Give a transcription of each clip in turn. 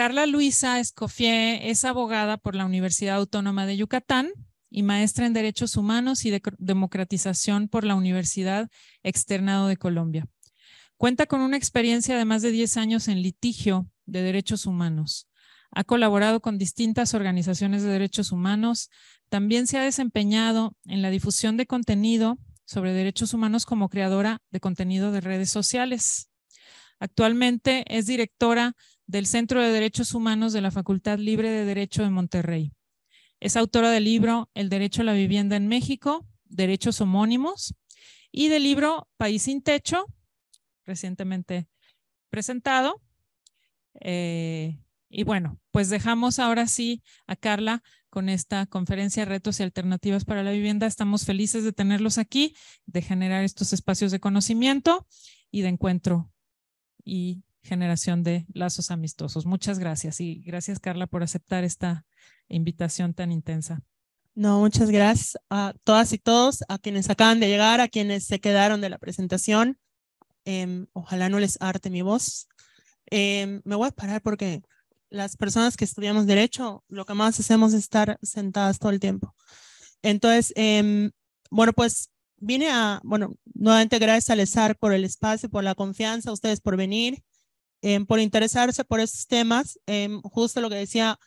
Carla Luisa Escofié es abogada por la Universidad Autónoma de Yucatán y maestra en Derechos Humanos y Democratización por la Universidad Externado de Colombia. Cuenta con una experiencia de más de 10 años en litigio de derechos humanos. Ha colaborado con distintas organizaciones de derechos humanos. También se ha desempeñado en la difusión de contenido sobre derechos humanos como creadora de contenido de redes sociales. Actualmente es directora del Centro de Derechos Humanos de la Facultad Libre de Derecho de Monterrey. Es autora del libro El Derecho a la Vivienda en México, Derechos Homónimos, y del libro País sin Techo, recientemente presentado. Eh, y bueno, pues dejamos ahora sí a Carla con esta conferencia Retos y Alternativas para la Vivienda. Estamos felices de tenerlos aquí, de generar estos espacios de conocimiento y de encuentro y generación de lazos amistosos. Muchas gracias y gracias Carla por aceptar esta invitación tan intensa. No, muchas gracias a todas y todos, a quienes acaban de llegar, a quienes se quedaron de la presentación. Em, ojalá no les arte mi voz. Em, me voy a parar porque las personas que estudiamos derecho, lo que más hacemos es estar sentadas todo el tiempo. Entonces, em, bueno, pues vine a, bueno, nuevamente gracias a Lesar por el espacio, por la confianza, a ustedes por venir, em, por interesarse por estos temas. Em, justo lo que decía,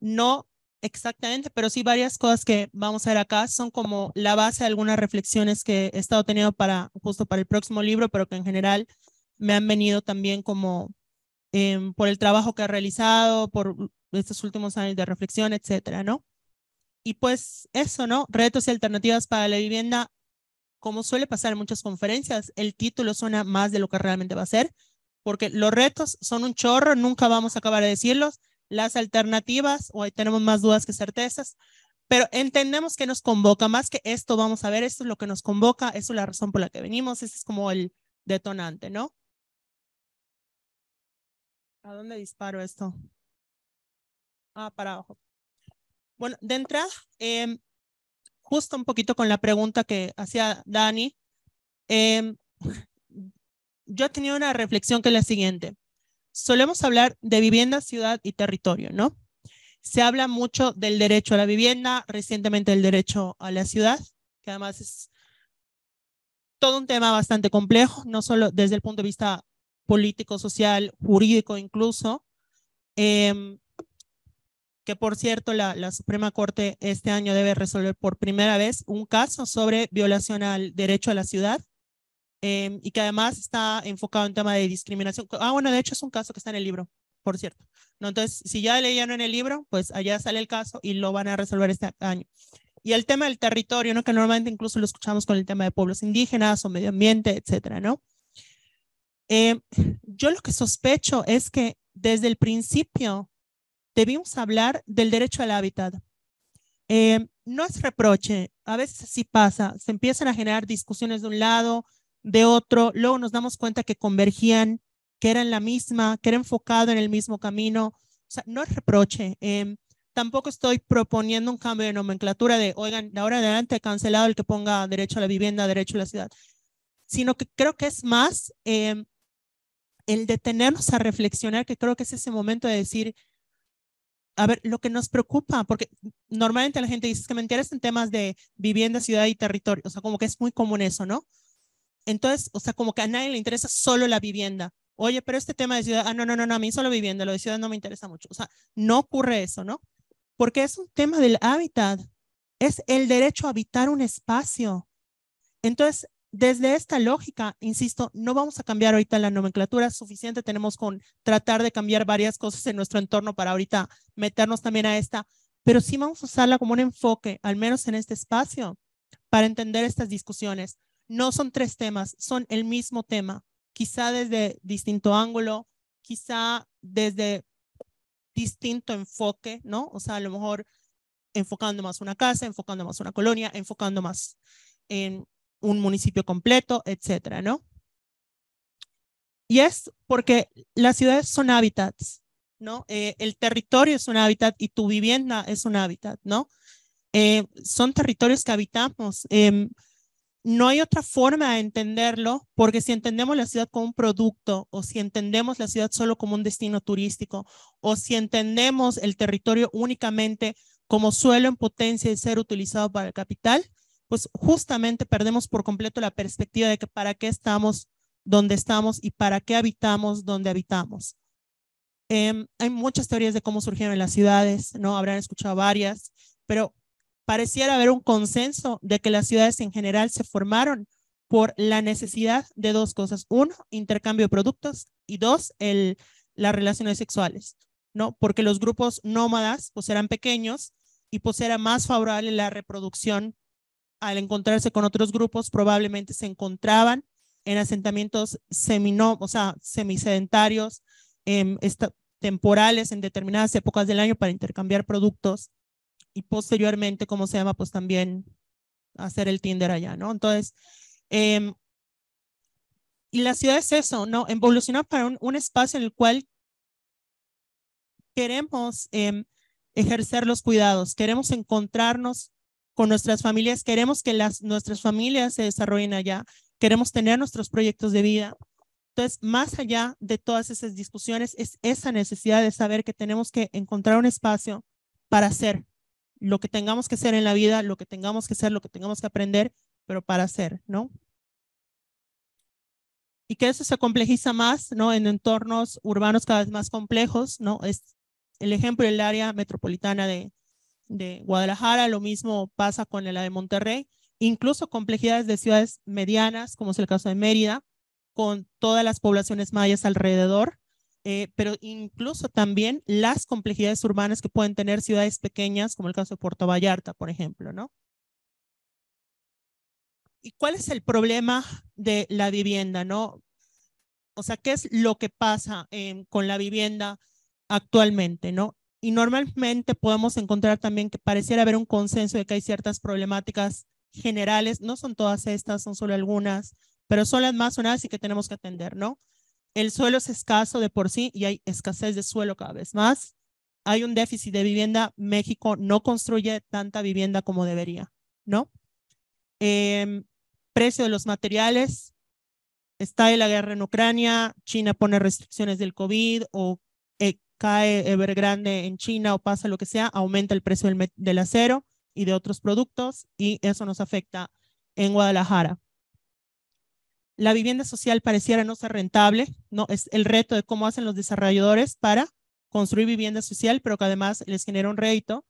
no exactamente, pero sí varias cosas que vamos a ver acá son como la base de algunas reflexiones que he estado teniendo para justo para el próximo libro, pero que en general me han venido también como em, por el trabajo que he realizado, por estos últimos años de reflexión, etcétera, ¿no? Y pues eso, ¿no? Retos y alternativas para la vivienda como suele pasar en muchas conferencias, el título suena más de lo que realmente va a ser, porque los retos son un chorro, nunca vamos a acabar de decirlos, las alternativas, o ahí tenemos más dudas que certezas, pero entendemos que nos convoca, más que esto vamos a ver, esto es lo que nos convoca, eso es la razón por la que venimos, ese es como el detonante, ¿no? ¿A dónde disparo esto? Ah, para abajo. Bueno, de entrada, em, justo un poquito con la pregunta que hacía Dani, em, yo tenía una reflexión que es la siguiente. Solemos hablar de vivienda, ciudad y territorio, ¿no? Se habla mucho del derecho a la vivienda, recientemente el derecho a la ciudad, que además es todo un tema bastante complejo, no solo desde el punto de vista político, social, jurídico incluso. Eh, que por cierto la, la, Suprema Corte este año debe resolver por primera vez un caso sobre violación al derecho a la ciudad em, y que además está enfocado en tema de discriminación. Ah, bueno, de hecho es un caso que está en el libro, por cierto. No, entonces, si ya leyeron en el libro, pues allá sale el caso y lo van a resolver este año. Y el tema del territorio, ¿no? que normalmente incluso lo escuchamos con el tema de pueblos indígenas o medio ambiente, etcétera, ¿no? Em, yo lo que sospecho es que desde el principio debimos hablar del derecho al hábitat. Eh, no es reproche, a veces sí pasa, se empiezan a generar discusiones de un lado, de otro, luego nos damos cuenta que convergían, que eran la misma, que era enfocado en el mismo camino. O sea, no es reproche. Em, tampoco estoy proponiendo un cambio de nomenclatura de, oigan, de ahora en adelante cancelado el que ponga derecho a la vivienda, derecho a la ciudad, sino que creo que es más em, el detenernos a reflexionar, que creo que es ese momento de decir, a ver, lo que nos preocupa, porque normalmente la gente dice que me interesa en temas de vivienda, ciudad y territorio, o sea, como que es muy común eso, ¿no? Entonces, o sea, como que a nadie le interesa solo la vivienda. Oye, pero este tema de ciudad, ah, no, no, no, a mí solo vivienda, lo de ciudad no me interesa mucho. O sea, no ocurre eso, ¿no? Porque es un tema del hábitat, es el derecho a habitar un espacio. Entonces, desde esta lógica, insisto, no vamos a cambiar ahorita la nomenclatura, suficiente tenemos con tratar de cambiar varias cosas en nuestro entorno para ahorita meternos también a esta, pero sí vamos a usarla como un enfoque, al menos en este espacio, para entender estas discusiones. No son tres temas, son el mismo tema, quizá desde distinto ángulo, quizá desde distinto enfoque, ¿no? O sea, a lo mejor enfocando más una casa, enfocando más una colonia, enfocando más en un municipio completo, etcétera, ¿no? Y es porque las ciudades son hábitats, ¿no? Eh, el territorio es un hábitat y tu vivienda es un hábitat, ¿no? Eh, son territorios que habitamos. Em, no hay otra forma de entenderlo, porque si entendemos la ciudad como un producto, o si entendemos la ciudad solo como un destino turístico, o si entendemos el territorio únicamente como suelo en potencia y ser utilizado para el capital, pues justamente perdemos por completo la perspectiva de que para qué estamos donde estamos y para qué habitamos donde habitamos. Em, hay muchas teorías de cómo surgieron las ciudades, ¿no? Habrán escuchado varias, pero pareciera haber un consenso de que las ciudades en general se formaron por la necesidad de dos cosas. Uno, intercambio de productos y dos, el, las relaciones sexuales, ¿no? Porque los grupos nómadas pues eran pequeños y pues era más favorable la reproducción al encontrarse con otros grupos, probablemente se encontraban en asentamientos semi o sea, semisedentarios, em, temporales en determinadas épocas del año para intercambiar productos y posteriormente, como se llama? Pues también hacer el Tinder allá, ¿no? Entonces, em, y la ciudad es eso, ¿no? Evolucionar para un, espacio en el cual queremos em, ejercer los cuidados, queremos encontrarnos con nuestras familias, queremos que las, nuestras familias se desarrollen allá, queremos tener nuestros proyectos de vida. Entonces, más allá de todas esas discusiones, es esa necesidad de saber que tenemos que encontrar un espacio para hacer lo que tengamos que hacer en la vida, lo que tengamos que hacer, lo que tengamos que aprender, pero para hacer, ¿no? Y que eso se complejiza más, ¿no? En entornos urbanos cada vez más complejos, ¿no? Es el ejemplo del área metropolitana de, de Guadalajara, lo mismo pasa con la de Monterrey, incluso complejidades de ciudades medianas, como es el caso de Mérida, con todas las poblaciones mayas alrededor, eh, pero incluso también las complejidades urbanas que pueden tener ciudades pequeñas, como el caso de Puerto Vallarta, por ejemplo, ¿no? ¿Y cuál es el problema de la vivienda, no? O sea, ¿qué es lo que pasa eh, con la vivienda actualmente, no? y normalmente podemos encontrar también que pareciera haber un consenso de que hay ciertas problemáticas generales, no son todas estas, son solo algunas, pero son las más sonadas y que tenemos que atender, ¿no? El suelo es escaso de por sí y hay escasez de suelo cada vez más. Hay un déficit de vivienda. México no construye tanta vivienda como debería, ¿no? Em, precio de los materiales. Está la guerra en Ucrania, China pone restricciones del COVID o eh, cae Evergrande en China o pasa lo que sea, aumenta el precio del, acero y de otros productos y eso nos afecta en Guadalajara. La vivienda social pareciera no ser rentable, no es el reto de cómo hacen los desarrolladores para construir vivienda social, pero que además les genera un rédito.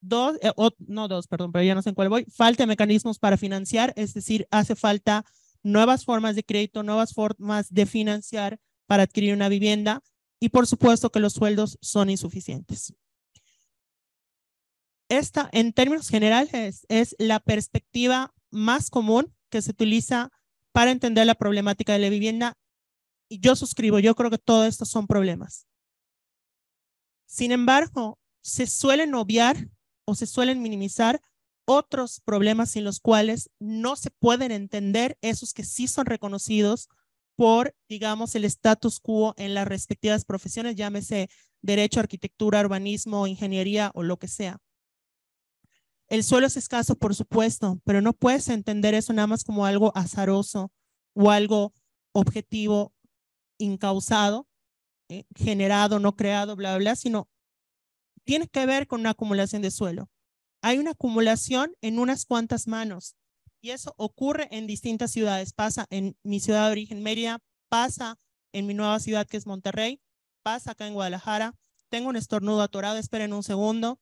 Dos, eh, no dos, perdón, pero ya no sé en cuál voy. Falta de mecanismos para financiar, es decir, hace falta nuevas formas de crédito, nuevas formas de financiar para adquirir una vivienda y por supuesto que los sueldos son insuficientes. Esta, en términos generales, es la perspectiva más común que se utiliza para entender la problemática de la vivienda. Y yo suscribo, yo creo que todos estos son problemas. Sin embargo, se suelen obviar o se suelen minimizar otros problemas sin los cuales no se pueden entender, esos que sí son reconocidos por, digamos, el status quo en las respectivas profesiones, llámese derecho, arquitectura, urbanismo, ingeniería o lo que sea. El suelo es escaso, por supuesto, pero no puedes entender eso nada más como algo azaroso o algo objetivo, incausado, eh, generado, no creado, bla, bla, sino tiene que ver con una acumulación de suelo. Hay una acumulación en unas cuantas manos y eso ocurre en distintas ciudades. Pasa en mi ciudad de origen, Mérida, pasa en mi nueva ciudad que es Monterrey, pasa acá en Guadalajara. Tengo un estornudo atorado, esperen un segundo.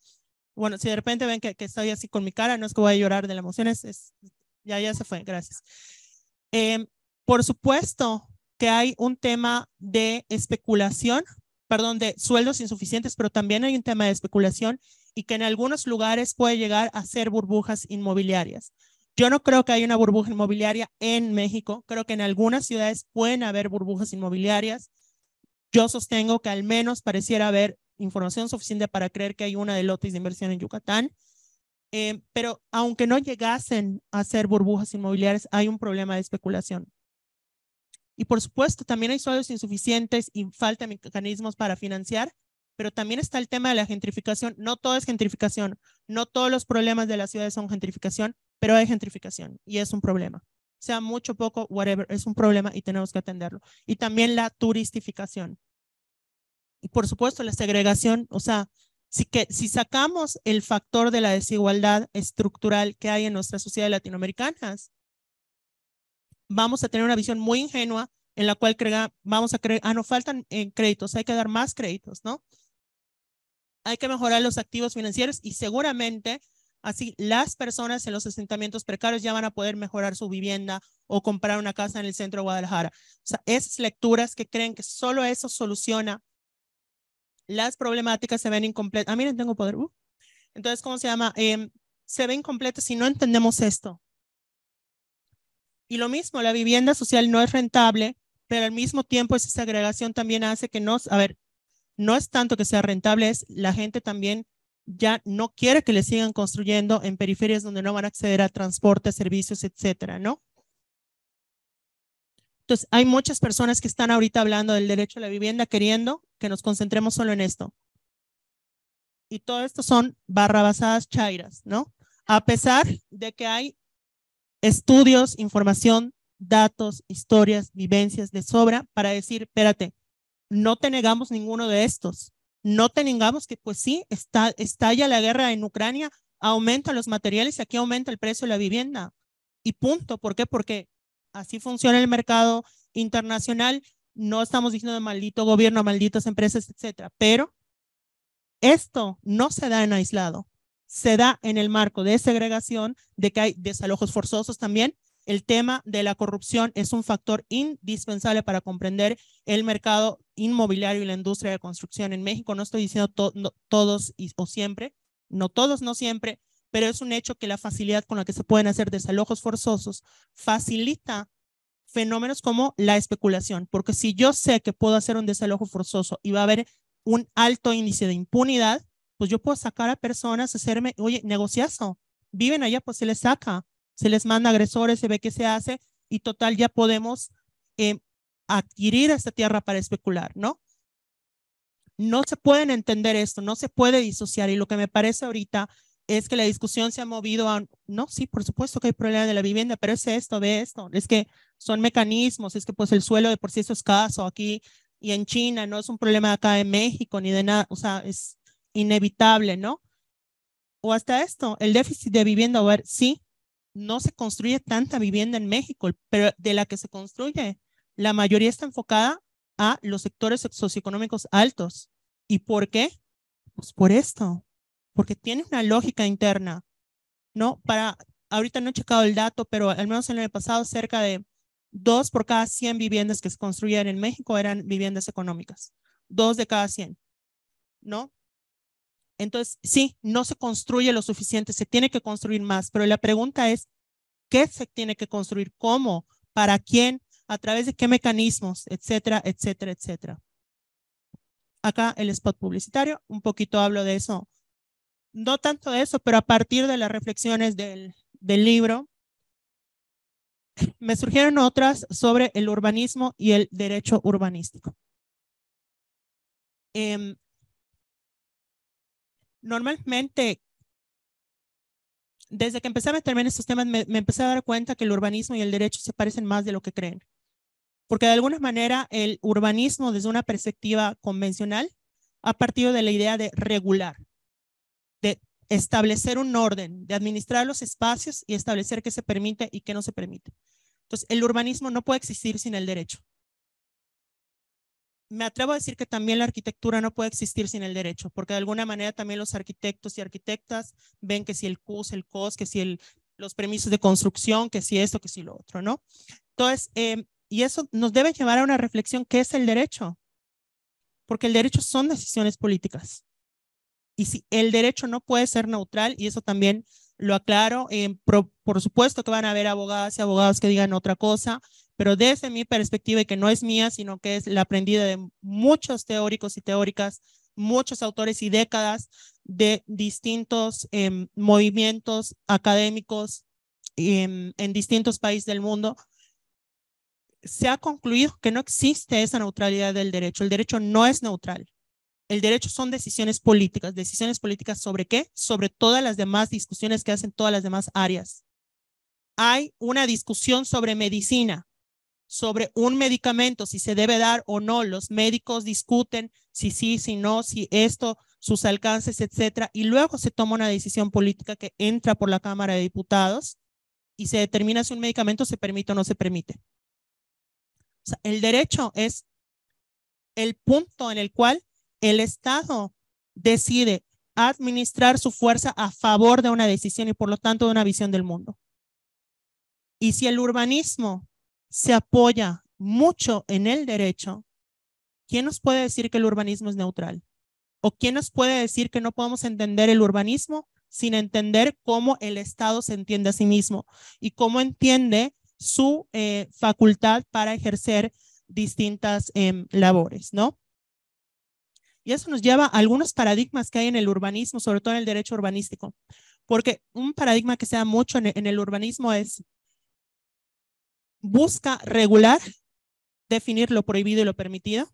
Bueno, si de repente ven que, estoy así con mi cara, no es que voy a llorar de la emoción, ya, ya se fue, gracias. Em, por supuesto que hay un tema de especulación, perdón, de sueldos insuficientes, pero también hay un tema de especulación y que en algunos lugares puede llegar a ser burbujas inmobiliarias. Yo no creo que haya una burbuja inmobiliaria en México. Creo que en algunas ciudades pueden haber burbujas inmobiliarias. Yo sostengo que al menos pareciera haber información suficiente para creer que hay una de lotes de inversión en Yucatán. Eh, pero aunque no llegasen a ser burbujas inmobiliarias, hay un problema de especulación. Y por supuesto, también hay sueldos insuficientes y falta de mecanismos para financiar, pero también está el tema de la gentrificación. No todo es gentrificación, no todos los problemas de las ciudades son gentrificación, pero hay gentrificación y es un problema. Sea mucho, poco, whatever, es un problema y tenemos que atenderlo. Y también la turistificación. Y por supuesto, la segregación, o sea, si, que, si sacamos el factor de la desigualdad estructural que hay en nuestra sociedad latinoamericanas, vamos a tener una visión muy ingenua en la cual crea, vamos a creer, ah, no faltan eh, créditos, hay que dar más créditos, ¿no? Hay que mejorar los activos financieros y seguramente Así, las personas en los asentamientos precarios ya van a poder mejorar su vivienda o comprar una casa en el centro de Guadalajara. O sea, esas lecturas que creen que solo eso soluciona las problemáticas se ven incompletas. Ah, miren, tengo poder. Uh. Entonces, ¿cómo se llama? Em, se ve incompleta si no entendemos esto. Y lo mismo, la vivienda social no es rentable, pero al mismo tiempo esa segregación también hace que no, a ver, no es tanto que sea rentable, es la gente también ya no quiere que le sigan construyendo en periferias donde no van a acceder a transporte, servicios, etcétera, ¿no? Entonces, hay muchas personas que están ahorita hablando del derecho a la vivienda queriendo que nos concentremos solo en esto. Y todo esto son barrabasadas chairas, ¿no? A pesar de que hay estudios, información, datos, historias, vivencias de sobra para decir, espérate, no te negamos ninguno de estos no tengamos que, pues sí, está, estalla la guerra en Ucrania, aumenta los materiales y aquí aumenta el precio de la vivienda. Y punto. ¿Por qué? Porque así funciona el mercado internacional. No estamos diciendo de maldito gobierno, malditas empresas, etcétera. Pero esto no se da en aislado. Se da en el marco de segregación, de que hay desalojos forzosos también, el tema de la corrupción es un factor indispensable para comprender el mercado inmobiliario y la industria de construcción en México. No estoy diciendo todos o siempre, no todos, no siempre, pero es un hecho que la facilidad con la que se pueden hacer desalojos forzosos facilita fenómenos como la especulación, porque si yo sé que puedo hacer un desalojo forzoso y va a haber un alto índice de impunidad, pues yo puedo sacar a personas, hacerme, oye, negociazo, viven allá, pues se les saca, se les manda agresores, se ve qué se hace y total ya podemos em, adquirir esta tierra para especular, ¿no? No se pueden entender esto, no se puede disociar y lo que me parece ahorita es que la discusión se ha movido a, no, sí, por supuesto que hay problema de la vivienda, pero es esto, ve esto, es que son mecanismos, es que pues el suelo de por sí es escaso aquí y en China, no es un problema acá en México ni de nada, o sea, es inevitable, ¿no? O hasta esto, el déficit de vivienda, a ver, sí, no se construye tanta vivienda en México, pero de la que se construye, la mayoría está enfocada a los sectores socioeconómicos altos. ¿Y por qué? Pues por esto, porque tiene una lógica interna, ¿no? Para, ahorita no he checado el dato, pero al menos en el pasado cerca de dos por cada cien viviendas que se construían en México eran viviendas económicas, dos de cada cien, ¿no? Entonces, sí, no se construye lo suficiente, se tiene que construir más, pero la pregunta es, ¿qué se tiene que construir? ¿Cómo? ¿Para quién? ¿A través de qué mecanismos? Etcétera, etcétera, etcétera. Acá el spot publicitario, un poquito hablo de eso. No tanto de eso, pero a partir de las reflexiones del, libro, me surgieron otras sobre el urbanismo y el derecho urbanístico. Em, Normalmente, desde que empecé a meterme en estos temas, me, me, empecé a dar cuenta que el urbanismo y el derecho se parecen más de lo que creen. Porque de alguna manera el urbanismo desde una perspectiva convencional ha partido de la idea de regular, de establecer un orden, de administrar los espacios y establecer qué se permite y qué no se permite. Entonces, el urbanismo no puede existir sin el derecho me atrevo a decir que también la arquitectura no puede existir sin el derecho, porque de alguna manera también los arquitectos y arquitectas ven que si el CUS, el COS, que si los permisos de construcción, que si esto, que si lo otro, ¿no? Entonces, em, y eso nos debe llevar a una reflexión, ¿qué es el derecho? Porque el derecho son decisiones políticas. Y si el derecho no puede ser neutral, y eso también lo aclaro, em, por, supuesto que van a haber abogadas y abogados que digan otra cosa, pero desde mi perspectiva, y que no es mía, sino que es la aprendida de muchos teóricos y teóricas, muchos autores y décadas de distintos em, movimientos académicos em, en distintos países del mundo, se ha concluido que no existe esa neutralidad del derecho. El derecho no es neutral. El derecho son decisiones políticas. ¿Decisiones políticas sobre qué? Sobre todas las demás discusiones que hacen todas las demás áreas. Hay una discusión sobre medicina sobre un medicamento, si se debe dar o no. Los médicos discuten si sí, si no, si esto, sus alcances, etcétera. Y luego se toma una decisión política que entra por la Cámara de Diputados y se determina si un medicamento se permite o no se permite. sea, el derecho es el punto en el cual el Estado decide administrar su fuerza a favor de una decisión y por lo tanto de una visión del mundo. Y si el urbanismo se apoya mucho en el derecho, ¿quién nos puede decir que el urbanismo es neutral? ¿O quién nos puede decir que no podemos entender el urbanismo sin entender cómo el Estado se entiende a sí mismo y cómo entiende su eh, facultad para ejercer distintas em, labores, ¿no? Y eso nos lleva a algunos paradigmas que hay en el urbanismo, sobre todo en el derecho urbanístico, porque un paradigma que se da mucho en el urbanismo es busca regular, definir lo prohibido y lo permitido,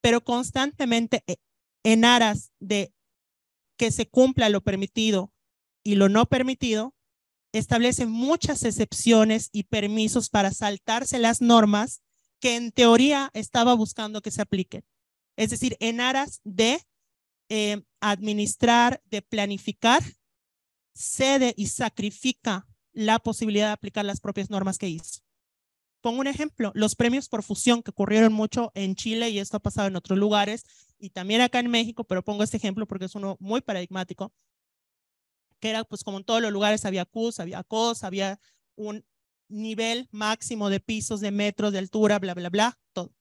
pero constantemente eh, en aras de que se cumpla lo permitido y lo no permitido, establece muchas excepciones y permisos para saltarse las normas que en teoría estaba buscando que se apliquen. Es decir, en aras de eh, administrar, de planificar, cede y sacrifica la posibilidad de aplicar las propias normas que hizo. Pongo un ejemplo, los premios por fusión que ocurrieron mucho en Chile y esto ha pasado en otros lugares y también acá en México, pero pongo este ejemplo porque es uno muy paradigmático, que era pues como en todos los lugares había CUS, había COS, había un nivel máximo de pisos, de metros, de altura, bla, bla, bla, todo.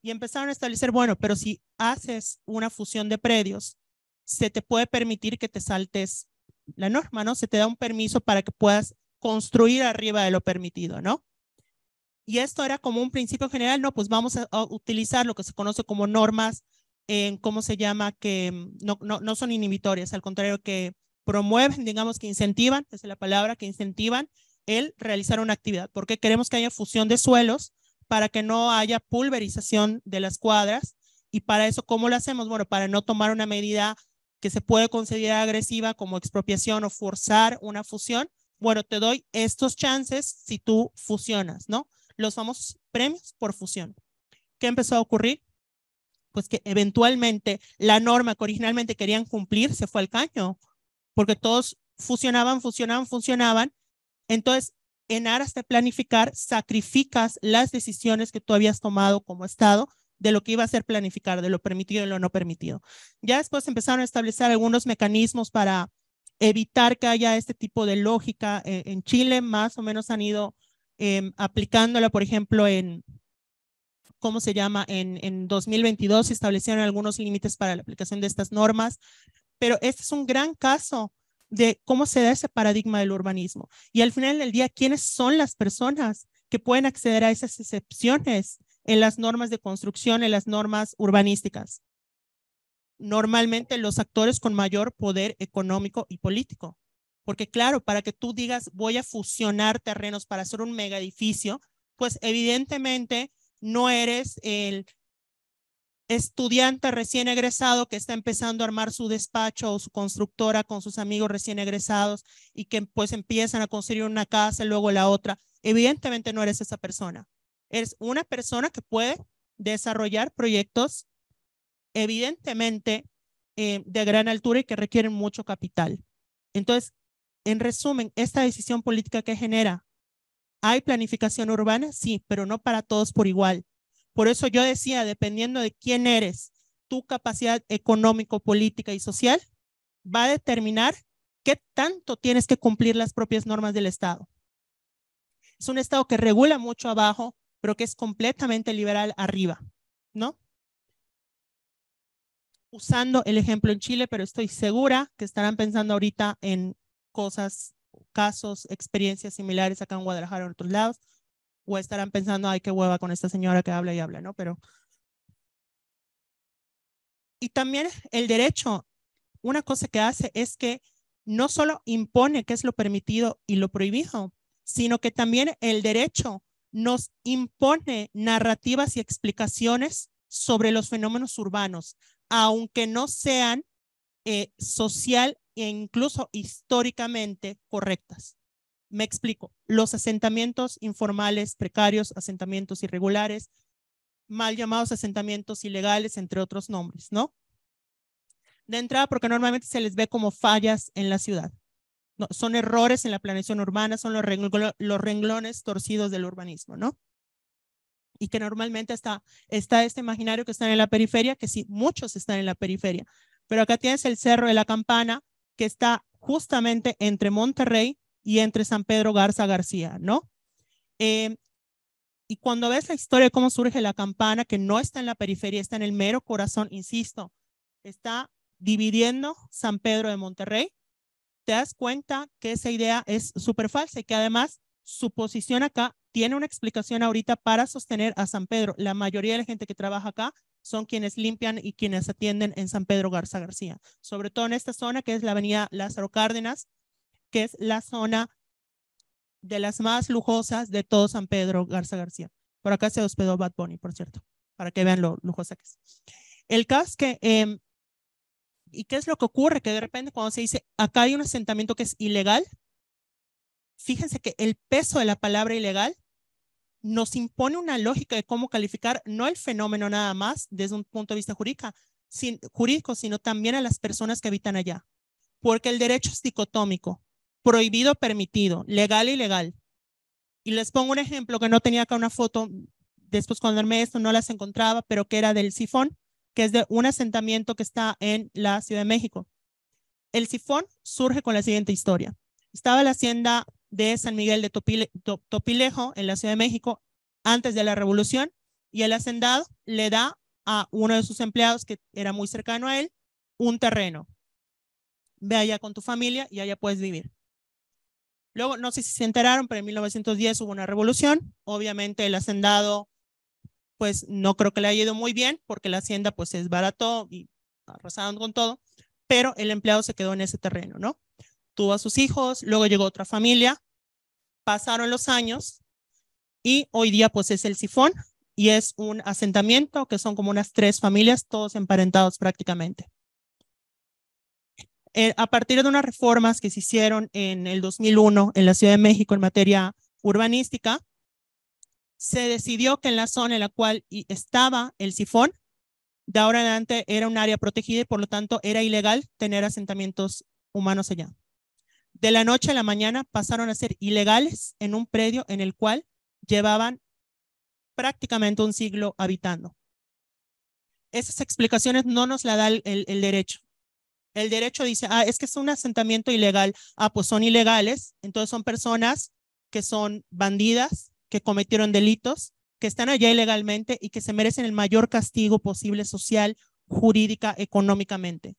Y empezaron a establecer, bueno, pero si haces una fusión de predios, se te puede permitir que te saltes la norma, ¿no? Se te da un permiso para que puedas construir arriba de lo permitido, ¿no? Y esto era como un principio general, no, pues vamos a, utilizar lo que se conoce como normas, en cómo se llama, que mm, no, no, no son inhibitorias, al contrario, que promueven, digamos que incentivan, esa es la palabra, que incentivan el realizar una actividad, porque queremos que haya fusión de suelos para que no haya pulverización de las cuadras. Y para eso, ¿cómo lo hacemos? Bueno, para no tomar una medida que se puede considerar agresiva como expropiación o forzar una fusión, bueno, te doy estos chances si tú fusionas, ¿no? Los famosos premios por fusión. ¿Qué empezó a ocurrir? Pues que eventualmente la norma que originalmente querían cumplir se fue al caño, porque todos fusionaban, fusionaban, funcionaban. Entonces, en aras de planificar, sacrificas las decisiones que tú habías tomado como Estado de lo que iba a ser planificar, de lo permitido y lo no permitido. Ya después empezaron a establecer algunos mecanismos para evitar que haya este tipo de lógica. Eh, en Chile más o menos han ido em, aplicándola, por ejemplo, en, ¿cómo se llama? En, en 2022 se establecieron algunos límites para la aplicación de estas normas, pero este es un gran caso de cómo se da ese paradigma del urbanismo. Y al final del día, ¿quiénes son las personas que pueden acceder a esas excepciones en las normas de construcción, en las normas urbanísticas? normalmente los actores con mayor poder económico y político. Porque claro, para que tú digas voy a fusionar terrenos para hacer un mega edificio, pues evidentemente no eres el estudiante recién egresado que está empezando a armar su despacho o su constructora con sus amigos recién egresados y que pues empiezan a construir una casa, y luego la otra. Evidentemente no eres esa persona. Eres una persona que puede desarrollar proyectos evidentemente eh, de gran altura y que requieren mucho capital. Entonces, en resumen, esta decisión política que genera, ¿hay planificación urbana? Sí, pero no para todos por igual. Por eso yo decía, dependiendo de quién eres, tu capacidad económico, política y social va a determinar qué tanto tienes que cumplir las propias normas del Estado. Es un Estado que regula mucho abajo, pero que es completamente liberal arriba, ¿no? usando el ejemplo en Chile, pero estoy segura que estarán pensando ahorita en cosas, casos, experiencias similares acá en Guadalajara o en otros lados, o estarán pensando, ay, qué hueva con esta señora que habla y habla, ¿no? Pero... Y también el derecho, una cosa que hace es que no solo impone qué es lo permitido y lo prohibido, sino que también el derecho nos impone narrativas y explicaciones sobre los fenómenos urbanos, aunque no sean eh, social e incluso históricamente correctas. Me explico, los asentamientos informales precarios, asentamientos irregulares, mal llamados asentamientos ilegales, entre otros nombres, ¿no? De entrada, porque normalmente se les ve como fallas en la ciudad. No, son errores en la planeación urbana, son los renglones torcidos del urbanismo, ¿no? y que normalmente está, está este imaginario que está en la periferia, que sí, muchos están en la periferia, pero acá tienes el Cerro de la Campana, que está justamente entre Monterrey y entre San Pedro Garza García, ¿no? Eh, y cuando ves la historia de cómo surge la campana, que no está en la periferia, está en el mero corazón, insisto, está dividiendo San Pedro de Monterrey, te das cuenta que esa idea es súper falsa y que además su posición acá tiene una explicación ahorita para sostener a San Pedro. La mayoría de la gente que trabaja acá son quienes limpian y quienes atienden en San Pedro Garza García, sobre todo en esta zona que es la avenida Lázaro Cárdenas, que es la zona de las más lujosas de todo San Pedro Garza García. Por acá se hospedó Bad Bunny, por cierto, para que vean lo lujosa que es. El caso es que, em, ¿y qué es lo que ocurre? Que de repente cuando se dice, acá hay un asentamiento que es ilegal, fíjense que el peso de la palabra ilegal nos impone una lógica de cómo calificar no el fenómeno nada más desde un punto de vista jurídica, jurídico, sino también a las personas que habitan allá. Porque el derecho es dicotómico, prohibido, permitido, legal, e ilegal. Y les pongo un ejemplo que no tenía acá una foto, después cuando armé esto no las encontraba, pero que era del sifón, que es de un asentamiento que está en la Ciudad de México. El sifón surge con la siguiente historia. Estaba la hacienda de San Miguel de Topilejo en la Ciudad de México antes de la Revolución y el hacendado le da a uno de sus empleados que era muy cercano a él un terreno. Ve allá con tu familia y allá puedes vivir. Luego, no sé si se enteraron, pero en 1910 hubo una revolución. Obviamente el hacendado, pues no creo que le haya ido muy bien porque la hacienda pues es barato y arrasaron con todo, pero el empleado se quedó en ese terreno, ¿no? tuvo a sus hijos, luego llegó otra familia, pasaron los años y hoy día pues es el sifón y es un asentamiento que son como unas tres familias, todos emparentados prácticamente. Eh, a partir de unas reformas que se hicieron en el 2001 en la Ciudad de México en materia urbanística, se decidió que en la zona en la cual estaba el sifón, de ahora en adelante era un área protegida y por lo tanto era ilegal tener asentamientos humanos allá. De la noche a la mañana pasaron a ser ilegales en un predio en el cual llevaban prácticamente un siglo habitando. Esas explicaciones no nos la da el, derecho. El derecho dice, ah, es que es un asentamiento ilegal. Ah, pues son ilegales. Entonces son personas que son bandidas, que cometieron delitos, que están allá ilegalmente y que se merecen el mayor castigo posible social, jurídica, económicamente.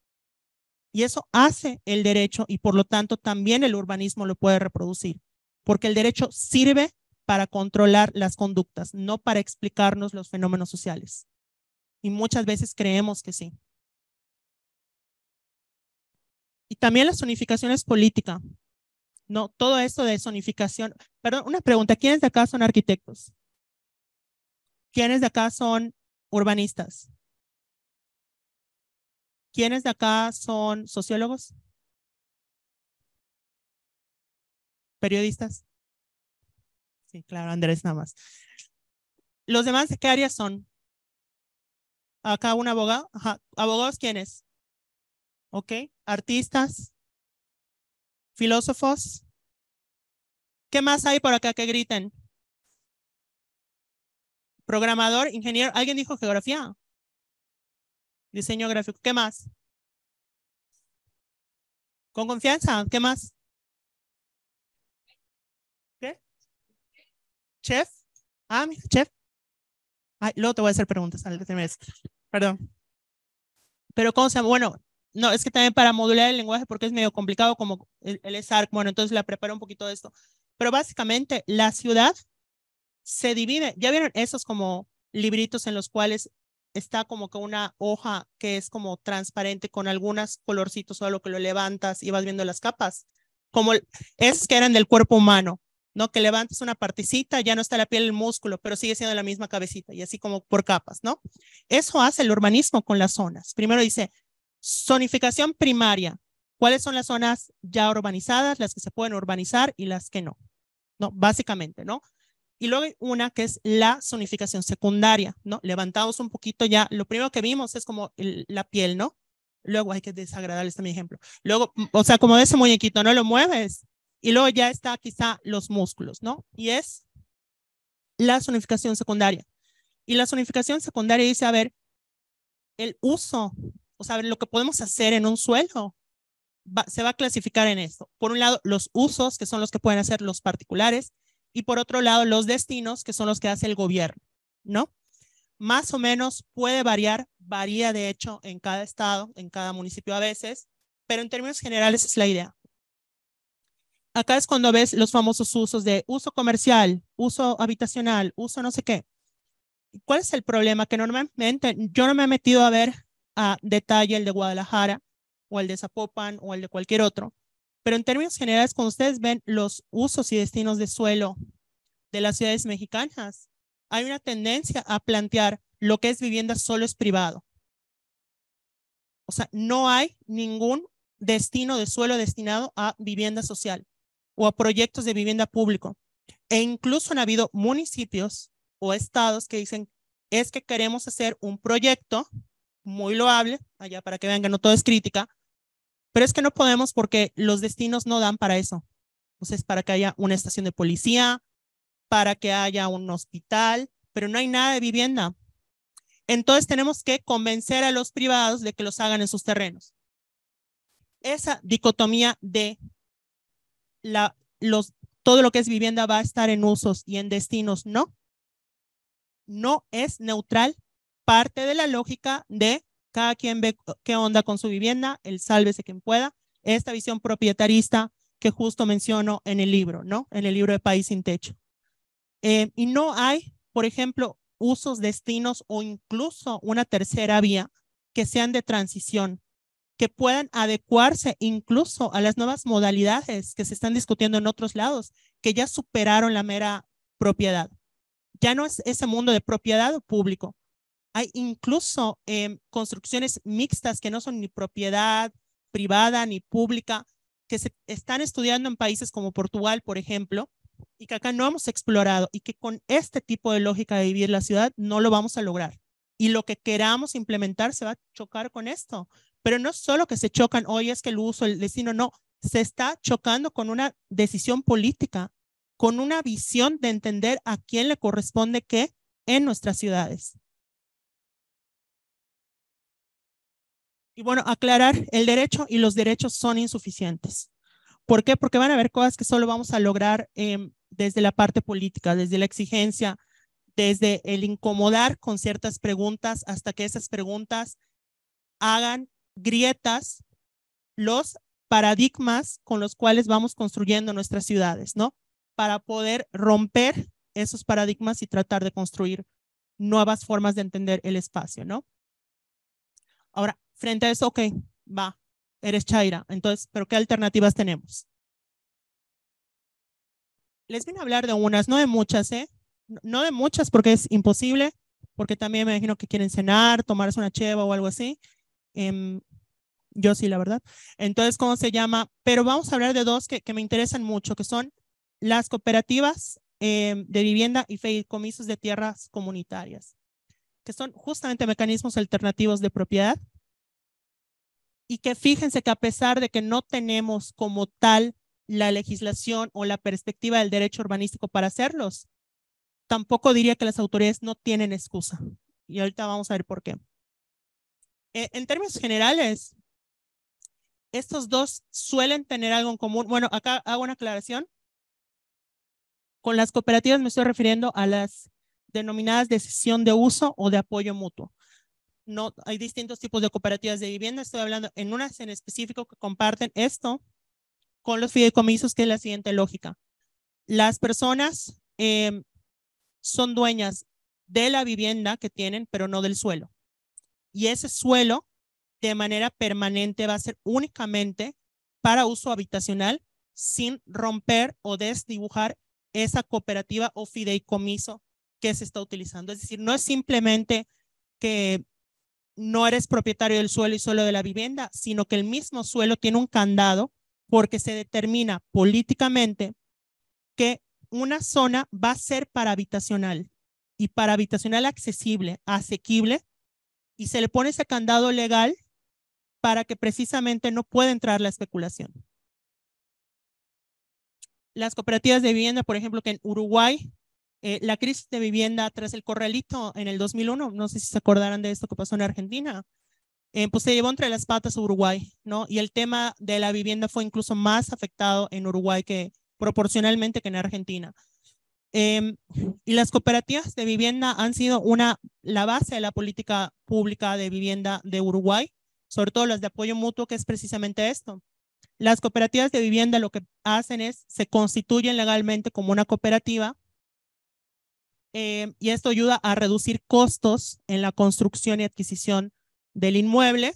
Y eso hace el derecho y por lo tanto también el urbanismo lo puede reproducir, porque el derecho sirve para controlar las conductas, no para explicarnos los fenómenos sociales. Y muchas veces creemos que sí. Y también la zonificación es política. No, todo esto de zonificación. Perdón, una pregunta. ¿Quiénes de acá son arquitectos? ¿Quiénes de acá son urbanistas? ¿Quiénes de acá son sociólogos? ¿Periodistas? Sí, claro, Andrés nada más. ¿Los demás de qué área son? Acá un abogado. ¿Abogados quiénes? ¿Ok? ¿Artistas? ¿Filósofos? ¿Qué más hay por acá que griten? ¿Programador? ¿Ingeniero? ¿Alguien dijo geografía? diseño gráfico. ¿Qué más? Con confianza, ¿qué más? ¿Qué? ¿Chef? Ah, mi chef. Ay, luego te voy a hacer preguntas al semestre. Perdón. Pero, ¿cómo se llama? Bueno, no, es que también para modular el lenguaje, porque es medio complicado, como el SARC. bueno, entonces la preparo un poquito de esto. Pero básicamente, la ciudad se divide, ya vieron esos como libritos en los cuales está como que una hoja que es como transparente con algunos colorcitos, solo que lo levantas y vas viendo las capas, como es que eran del cuerpo humano, ¿no? Que levantas una partecita, ya no está la piel, el músculo, pero sigue siendo la misma cabecita y así como por capas, ¿no? Eso hace el urbanismo con las zonas. Primero dice, zonificación primaria. ¿Cuáles son las zonas ya urbanizadas, las que se pueden urbanizar y las que no? No, básicamente, ¿no? Y luego hay una que es la zonificación secundaria, ¿no? Levantados un poquito ya, lo primero que vimos es como la piel, ¿no? Luego hay que desagradarles este mi ejemplo. Luego, mm, o sea, como de ese muñequito, no lo mueves. Y luego ya está quizá los músculos, ¿no? Y es la zonificación secundaria. Y la zonificación secundaria dice, a ver, el uso, o sea, lo que podemos hacer en un suelo se va a clasificar en esto. Por un lado, los usos, que son los que pueden hacer los particulares, y por otro lado los destinos, que son los que hace el gobierno, ¿no? Más o menos puede variar, varía de hecho en cada estado, en cada municipio a veces, pero en términos generales es la idea. Acá es cuando ves los famosos usos de uso comercial, uso habitacional, uso no sé qué. ¿Cuál es el problema? Que normalmente yo no me he metido a ver a detalle el de Guadalajara o el de Zapopan o el de cualquier otro, pero en términos generales, cuando ustedes ven los usos y destinos de suelo de las ciudades mexicanas, hay una tendencia a plantear lo que es vivienda solo es privado. O sea, no hay ningún destino de suelo destinado a vivienda social o a proyectos de vivienda público. E incluso han habido municipios o estados que dicen, es que queremos hacer un proyecto muy loable, allá para que vean que no todo es crítica, pero es que no podemos porque los destinos no dan para eso. Entonces, para que haya una estación de policía, para que haya un hospital, pero no hay nada de vivienda. Entonces tenemos que convencer a los privados de que los hagan en sus terrenos. Esa dicotomía de la, los, todo lo que es vivienda va a estar en usos y en destinos, no. No es neutral parte de la lógica de cada quien ve qué onda con su vivienda, el sálvese quien pueda. Esta visión propietarista que justo menciono en el libro, ¿no? En el libro de País sin Techo. Eh, y no hay, por ejemplo, usos, destinos o incluso una tercera vía que sean de transición, que puedan adecuarse incluso a las nuevas modalidades que se están discutiendo en otros lados, que ya superaron la mera propiedad. Ya no es ese mundo de propiedad o público, hay incluso em, construcciones mixtas que no son ni propiedad privada ni pública, que se están estudiando en países como Portugal, por ejemplo, y que acá no hemos explorado y que con este tipo de lógica de vivir la ciudad no lo vamos a lograr. Y lo que queramos implementar se va a chocar con esto. Pero no solo que se chocan hoy es que el uso, el destino, no, se está chocando con una decisión política, con una visión de entender a quién le corresponde qué en nuestras ciudades. Y bueno, aclarar el derecho y los derechos son insuficientes. ¿Por qué? Porque van a haber cosas que solo vamos a lograr em, desde la parte política, desde la exigencia, desde el incomodar con ciertas preguntas hasta que esas preguntas hagan grietas los paradigmas con los cuales vamos construyendo nuestras ciudades, ¿no? Para poder romper esos paradigmas y tratar de construir nuevas formas de entender el espacio, ¿no? Ahora, Frente a eso, ok, va, eres Chaira. Entonces, ¿pero qué alternativas tenemos? Les vine a hablar de unas, no de muchas, ¿eh? No de muchas porque es imposible, porque también me imagino que quieren cenar, tomarse una cheva o algo así. Em, yo sí, la verdad. Entonces, ¿cómo se llama? Pero vamos a hablar de dos que, me interesan mucho, que son las cooperativas em, de vivienda y comisos de tierras comunitarias, que son justamente mecanismos alternativos de propiedad y que fíjense que a pesar de que no tenemos como tal la legislación o la perspectiva del derecho urbanístico para hacerlos, tampoco diría que las autoridades no tienen excusa. Y ahorita vamos a ver por qué. E, en términos generales, estos dos suelen tener algo en común. Bueno, acá hago una aclaración. Con las cooperativas me estoy refiriendo a las denominadas decisión de uso o de apoyo mutuo no, hay distintos tipos de cooperativas de vivienda. Estoy hablando en unas en específico que comparten esto con los fideicomisos, que es la siguiente lógica. Las personas em, son dueñas de la vivienda que tienen, pero no del suelo. Y ese suelo, de manera permanente, va a ser únicamente para uso habitacional, sin romper o desdibujar esa cooperativa o fideicomiso que se está utilizando. Es decir, no es simplemente que no eres propietario del suelo y solo de la vivienda, sino que el mismo suelo tiene un candado porque se determina políticamente que una zona va a ser para habitacional y para habitacional accesible, asequible, y se le pone ese candado legal para que precisamente no pueda entrar la especulación. Las cooperativas de vivienda, por ejemplo, que en Uruguay eh, la crisis de vivienda tras el corralito en el 2001, no sé si se acordarán de esto que pasó en Argentina, eh, pues se llevó entre las patas a Uruguay, ¿no? Y el tema de la vivienda fue incluso más afectado en Uruguay que proporcionalmente que en Argentina. Em, y las cooperativas de vivienda han sido una, la base de la política pública de vivienda de Uruguay, sobre todo las de apoyo mutuo, que es precisamente esto. Las cooperativas de vivienda lo que hacen es, se constituyen legalmente como una cooperativa eh, y esto ayuda a reducir costos en la construcción y adquisición del inmueble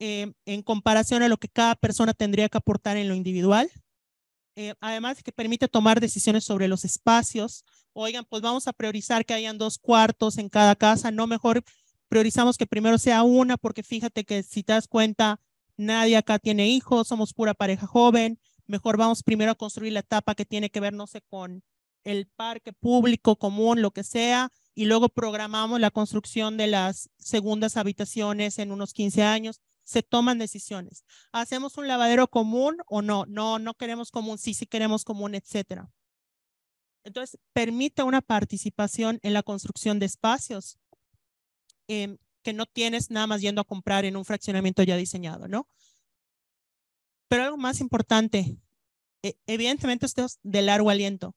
eh, en comparación a lo que cada persona tendría que aportar en lo individual. Eh, además que permite tomar decisiones sobre los espacios. Oigan, pues vamos a priorizar que hayan dos cuartos en cada casa, no mejor priorizamos que primero sea una, porque fíjate que si te das cuenta, nadie acá tiene hijos, somos pura pareja joven, mejor vamos primero a construir la etapa que tiene que ver, no sé, con el parque público, común, lo que sea, y luego programamos la construcción de las segundas habitaciones en unos 15 años. Se toman decisiones. ¿Hacemos un lavadero común o no? No, no queremos común, sí, sí queremos común, etcétera. Entonces, permite una participación en la construcción de espacios em, que no tienes nada más yendo a comprar en un fraccionamiento ya diseñado, ¿no? Pero algo más importante, e-, evidentemente esto es de largo aliento,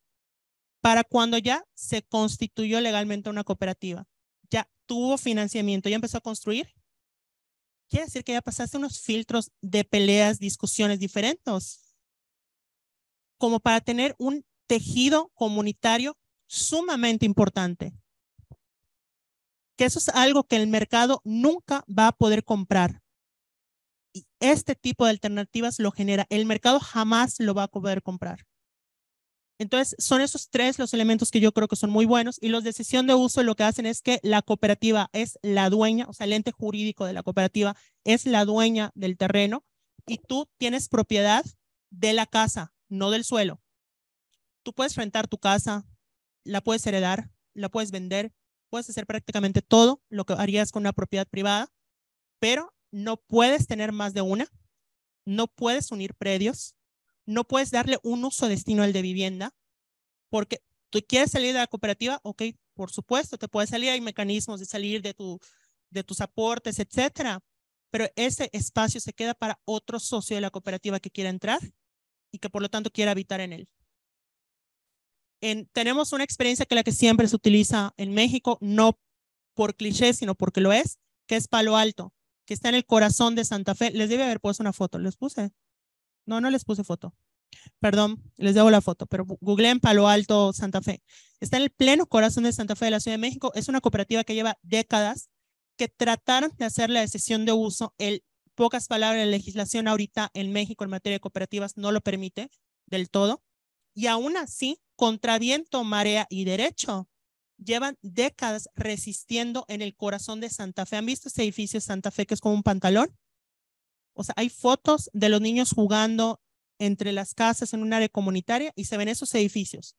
para cuando ya se constituyó legalmente una cooperativa, ya tuvo financiamiento, ya empezó a construir, quiere decir que ya pasaste unos filtros de peleas, discusiones diferentes, como para tener un tejido comunitario sumamente importante. Que eso es algo que el mercado nunca va a poder comprar. Y este tipo de alternativas lo genera. El mercado jamás lo va a poder comprar. Entonces, son esos tres los elementos que yo creo que son muy buenos y los de decisión de uso lo que hacen es que la cooperativa es la dueña, o sea, el ente jurídico de la cooperativa es la dueña del terreno y tú tienes propiedad de la casa, no del suelo. Tú puedes rentar tu casa, la puedes heredar, la puedes vender, puedes hacer prácticamente todo lo que harías con una propiedad privada, pero no puedes tener más de una, no puedes unir predios, no puedes darle un uso destino al de vivienda, porque tú quieres salir de la cooperativa, ok, por supuesto, te puedes salir, hay mecanismos de salir de, tu, de tus aportes, etcétera, pero ese espacio se queda para otro socio de la cooperativa que quiera entrar y que por lo tanto quiera habitar en él. En, tenemos una experiencia que la que siempre se utiliza en México, no por cliché, sino porque lo es, que es Palo Alto, que está en el corazón de Santa Fe. Les debe haber puesto una foto, les puse. No, no les puse foto. Perdón, les debo la foto, pero en Palo Alto, Santa Fe. Está en el pleno corazón de Santa Fe de la Ciudad de México. Es una cooperativa que lleva décadas que trataron de hacer la decisión de uso. El, pocas palabras, la legislación ahorita en México en materia de cooperativas no lo permite del todo. Y aún así, contra marea y derecho, llevan décadas resistiendo en el corazón de Santa Fe. ¿Han visto ese edificio de Santa Fe que es como un pantalón? O sea, hay fotos de los niños jugando entre las casas en un área comunitaria y se ven esos edificios.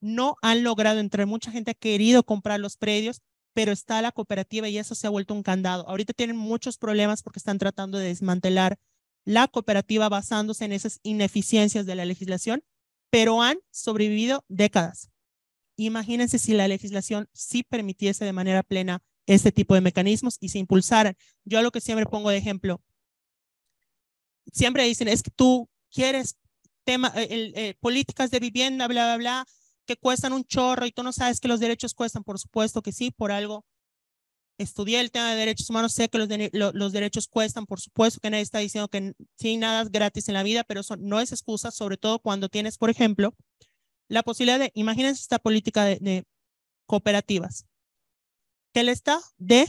No han logrado entrar. Mucha gente ha querido comprar los predios, pero está la cooperativa y eso se ha vuelto un candado. Ahorita tienen muchos problemas porque están tratando de desmantelar la cooperativa basándose en esas ineficiencias de la legislación, pero han sobrevivido décadas. Imagínense si la legislación sí permitiese de manera plena este tipo de mecanismos y se impulsaran. Yo lo que siempre pongo de ejemplo, siempre dicen, es que tú quieres tema, eh, eh, políticas de vivienda, bla, bla, bla, que cuestan un chorro y tú no sabes que los derechos cuestan, por supuesto que sí, por algo estudié el tema de derechos humanos, sé que los, los derechos cuestan, por supuesto que nadie está diciendo que sí, nada es gratis en la vida, pero eso no es excusa, sobre todo cuando tienes, por ejemplo, la posibilidad de, imagínense esta política de, de cooperativas, que el Estado de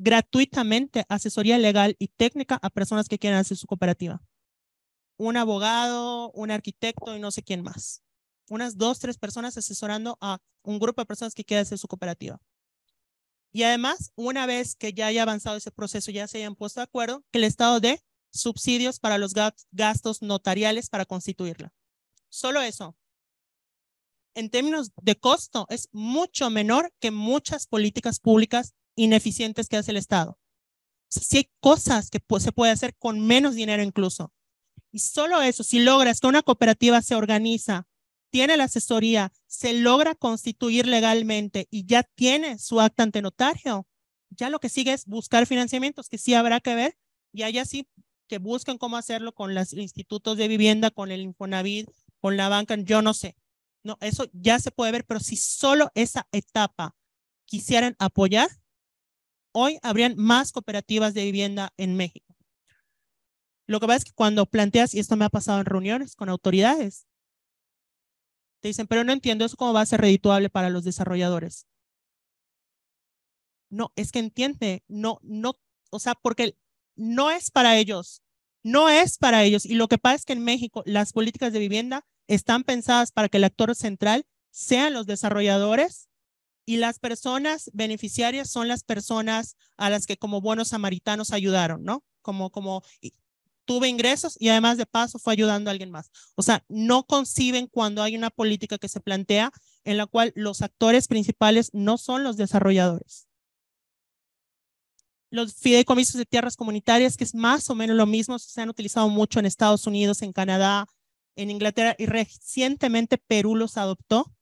gratuitamente asesoría legal y técnica a personas que quieran hacer su cooperativa. Un abogado, un arquitecto y no sé quién más. Unas dos, tres personas asesorando a un grupo de personas que quieran hacer su cooperativa. Y además, una vez que ya haya avanzado ese proceso, ya se hayan puesto de acuerdo, que el Estado dé subsidios para los gastos notariales para constituirla. Solo eso. En términos de costo, es mucho menor que muchas políticas públicas ineficientes que hace el Estado. si hay cosas que se puede hacer con menos dinero incluso. Y solo eso, si logras que una cooperativa se organiza, tiene la asesoría, se logra constituir legalmente y ya tiene su acta ante notario, ya lo que sigue es buscar financiamientos, que sí habrá que ver, y hay así que busquen cómo hacerlo con los institutos de vivienda, con el Infonavit, con la banca, yo no sé. No, eso ya se puede ver, pero si solo esa etapa quisieran apoyar, hoy habrían más cooperativas de vivienda en México. Lo que pasa es que cuando planteas, y esto me ha pasado en reuniones con autoridades, te dicen, pero no entiendo eso cómo va a ser redituable para los desarrolladores. No, es que entiende, no, no, o sea, porque no es para ellos, no es para ellos. Y lo que pasa es que en México las políticas de vivienda están pensadas para que el actor central sean los desarrolladores y las personas beneficiarias son las personas a las que como buenos samaritanos ayudaron, ¿no? Como, como tuve ingresos y además de paso fue ayudando a alguien más. O sea, no conciben cuando hay una política que se plantea en la cual los actores principales no son los desarrolladores. Los fideicomisos de tierras comunitarias, que es más o menos lo mismo, se han utilizado mucho en Estados Unidos, en Canadá, en Inglaterra y recientemente Perú los adoptó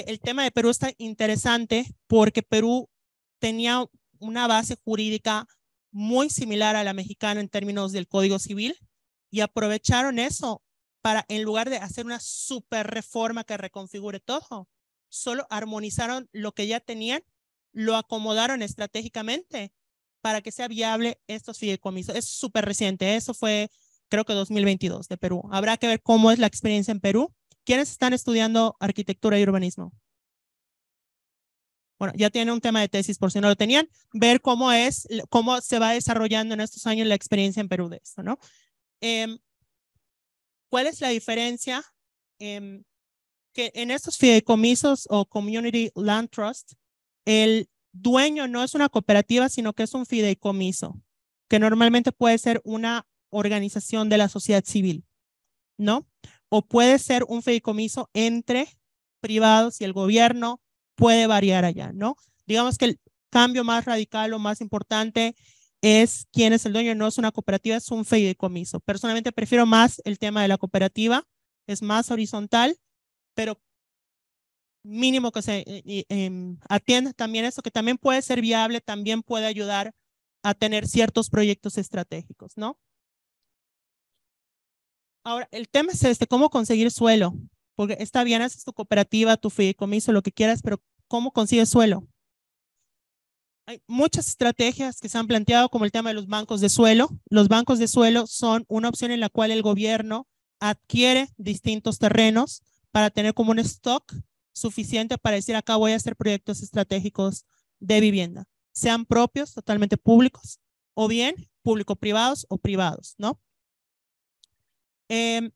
el tema de Perú está interesante porque Perú tenía una base jurídica muy similar a la mexicana en términos del Código Civil y aprovecharon eso para, en lugar de hacer una super reforma que reconfigure todo, solo armonizaron lo que ya tenían, lo acomodaron estratégicamente para que sea viable estos fideicomisos. Es súper reciente, eso fue creo que 2022 de Perú. Habrá que ver cómo es la experiencia en Perú, ¿Quiénes están estudiando arquitectura y urbanismo? Bueno, ya tiene un tema de tesis por si no lo tenían, ver cómo es, cómo se va desarrollando en estos años la experiencia en Perú de esto, ¿no? Em, ¿Cuál es la diferencia? Em, que en estos fideicomisos o Community Land Trust, el dueño no es una cooperativa, sino que es un fideicomiso, que normalmente puede ser una organización de la sociedad civil, ¿no? o puede ser un fideicomiso entre privados y el gobierno puede variar allá, ¿no? Digamos que el cambio más radical o más importante es quién es el dueño, no es una cooperativa, es un fideicomiso. Personalmente prefiero más el tema de la cooperativa, es más horizontal, pero mínimo que se eh, em, atienda también eso, que también puede ser viable, también puede ayudar a tener ciertos proyectos estratégicos, ¿no? Ahora, el tema es este, cómo conseguir suelo, porque está bien, haces tu cooperativa, tu fideicomiso, lo que quieras, pero ¿cómo consigues suelo? Hay muchas estrategias que se han planteado, como el tema de los bancos de suelo. Los bancos de suelo son una opción en la cual el gobierno adquiere distintos terrenos para tener como un stock suficiente para decir acá voy a hacer proyectos estratégicos de vivienda, sean propios, totalmente públicos, o bien público-privados o privados, ¿no? Em,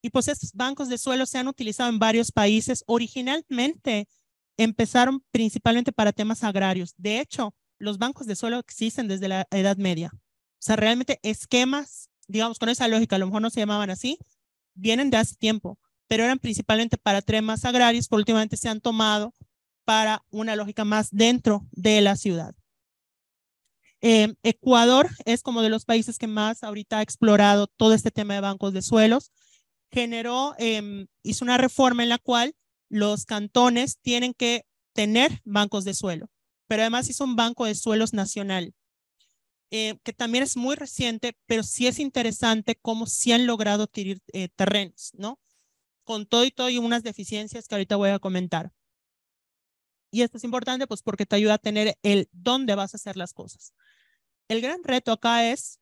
y pues estos bancos de suelo se han utilizado en varios países. Originalmente empezaron principalmente para temas agrarios. De hecho, los bancos de suelo existen desde la Edad Media. O sea, realmente esquemas, digamos, con esa lógica, a lo mejor no se llamaban así, vienen de hace tiempo, pero eran principalmente para temas agrarios, Por últimamente se han tomado para una lógica más dentro de la ciudad. Em, Ecuador es como de los países que más ahorita ha explorado todo este tema de bancos de suelos. Generó, em, hizo una reforma en la cual los cantones tienen que tener bancos de suelo, pero además hizo un banco de suelos nacional, eh, que también es muy reciente, pero sí es interesante cómo sí han logrado adquirir eh, terrenos, ¿no? Con todo y todo y unas deficiencias que ahorita voy a comentar. Y esto es importante, pues porque te ayuda a tener el dónde vas a hacer las cosas. El gran reto acá es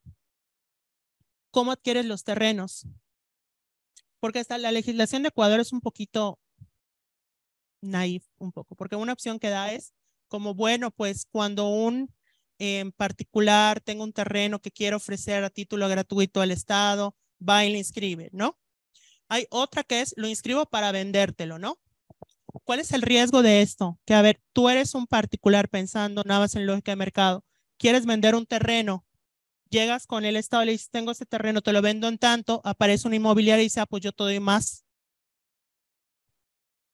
cómo adquieres los terrenos. Porque hasta la legislación de Ecuador es un poquito naif, un poco, porque una opción que da es como, bueno, pues cuando un en particular tenga un terreno que quiere ofrecer a título gratuito al Estado, va y lo inscribe, ¿no? Hay otra que es, lo inscribo para vendértelo, ¿no? ¿Cuál es el riesgo de esto? Que, a ver, tú eres un particular pensando nada más en lógica de mercado quieres vender un terreno, llegas con el Estado y le dices, tengo este terreno, te lo vendo en tanto, aparece una inmobiliaria y dice, ah, pues yo te doy más.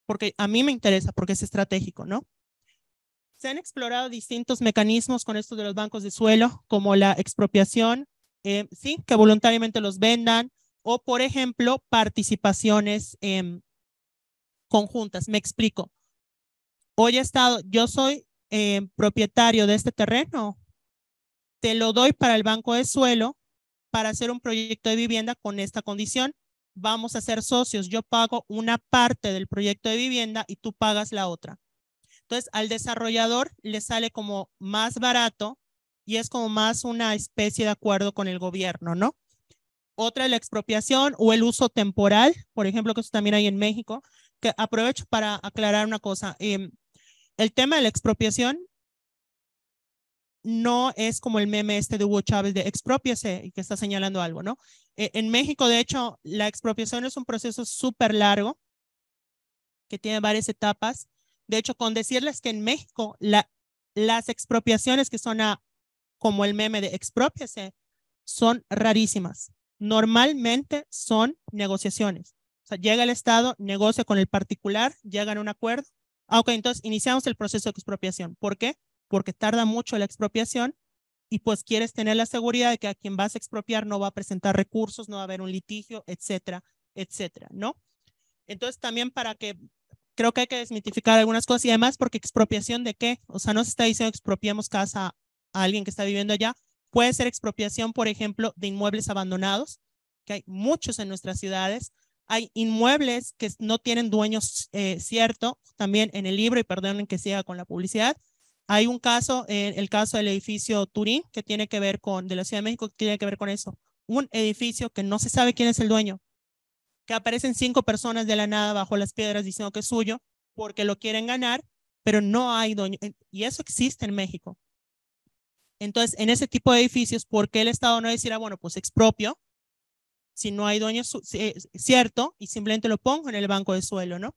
Porque a mí me interesa, porque es estratégico, ¿no? Se han explorado distintos mecanismos con esto de los bancos de suelo, como la expropiación, eh, sí, que voluntariamente los vendan, o por ejemplo, participaciones em, conjuntas. Me explico. Hoy estado, yo soy em, propietario de este terreno, te lo doy para el banco de suelo para hacer un proyecto de vivienda con esta condición. Vamos a ser socios. Yo pago una parte del proyecto de vivienda y tú pagas la otra. Entonces, al desarrollador le sale como más barato y es como más una especie de acuerdo con el gobierno, ¿no? Otra es la expropiación o el uso temporal, por ejemplo, que eso también hay en México, que aprovecho para aclarar una cosa. Em, el tema de la expropiación no es como el meme este de Hugo Chávez de expropiase y que está señalando algo, ¿no? Eh, en México, de hecho, la expropiación es un proceso súper largo que tiene varias etapas. De hecho, con decirles que en México las expropiaciones que son como el meme de expropiase son rarísimas. Normalmente son negociaciones. O sea, llega el Estado, negocia con el particular, llegan a un acuerdo. Ah, ok, entonces iniciamos el proceso de expropiación. ¿Por qué? porque tarda mucho la expropiación y pues quieres tener la seguridad de que a quien vas a expropiar no va a presentar recursos, no va a haber un litigio, etcétera, etcétera, ¿no? Entonces también para que creo que hay que desmitificar algunas cosas y además porque expropiación de qué, o sea, no se está diciendo expropiamos casa a alguien que está viviendo allá, puede ser expropiación, por ejemplo, de inmuebles abandonados, que hay muchos en nuestras ciudades, hay inmuebles que no tienen dueños eh, cierto, también en el libro, y perdonen que siga con la publicidad, hay un caso, eh, el caso del edificio Turín, que tiene que ver con, de la Ciudad de México, que tiene que ver con eso. Un edificio que no se sabe quién es el dueño, que aparecen cinco personas de la nada bajo las piedras diciendo que es suyo porque lo quieren ganar, pero no hay dueño. Y eso existe en México. Entonces, en ese tipo de edificios, ¿por qué el Estado no decía bueno, pues expropio, si no hay dueño, cierto, y simplemente lo pongo en el banco de suelo, ¿no?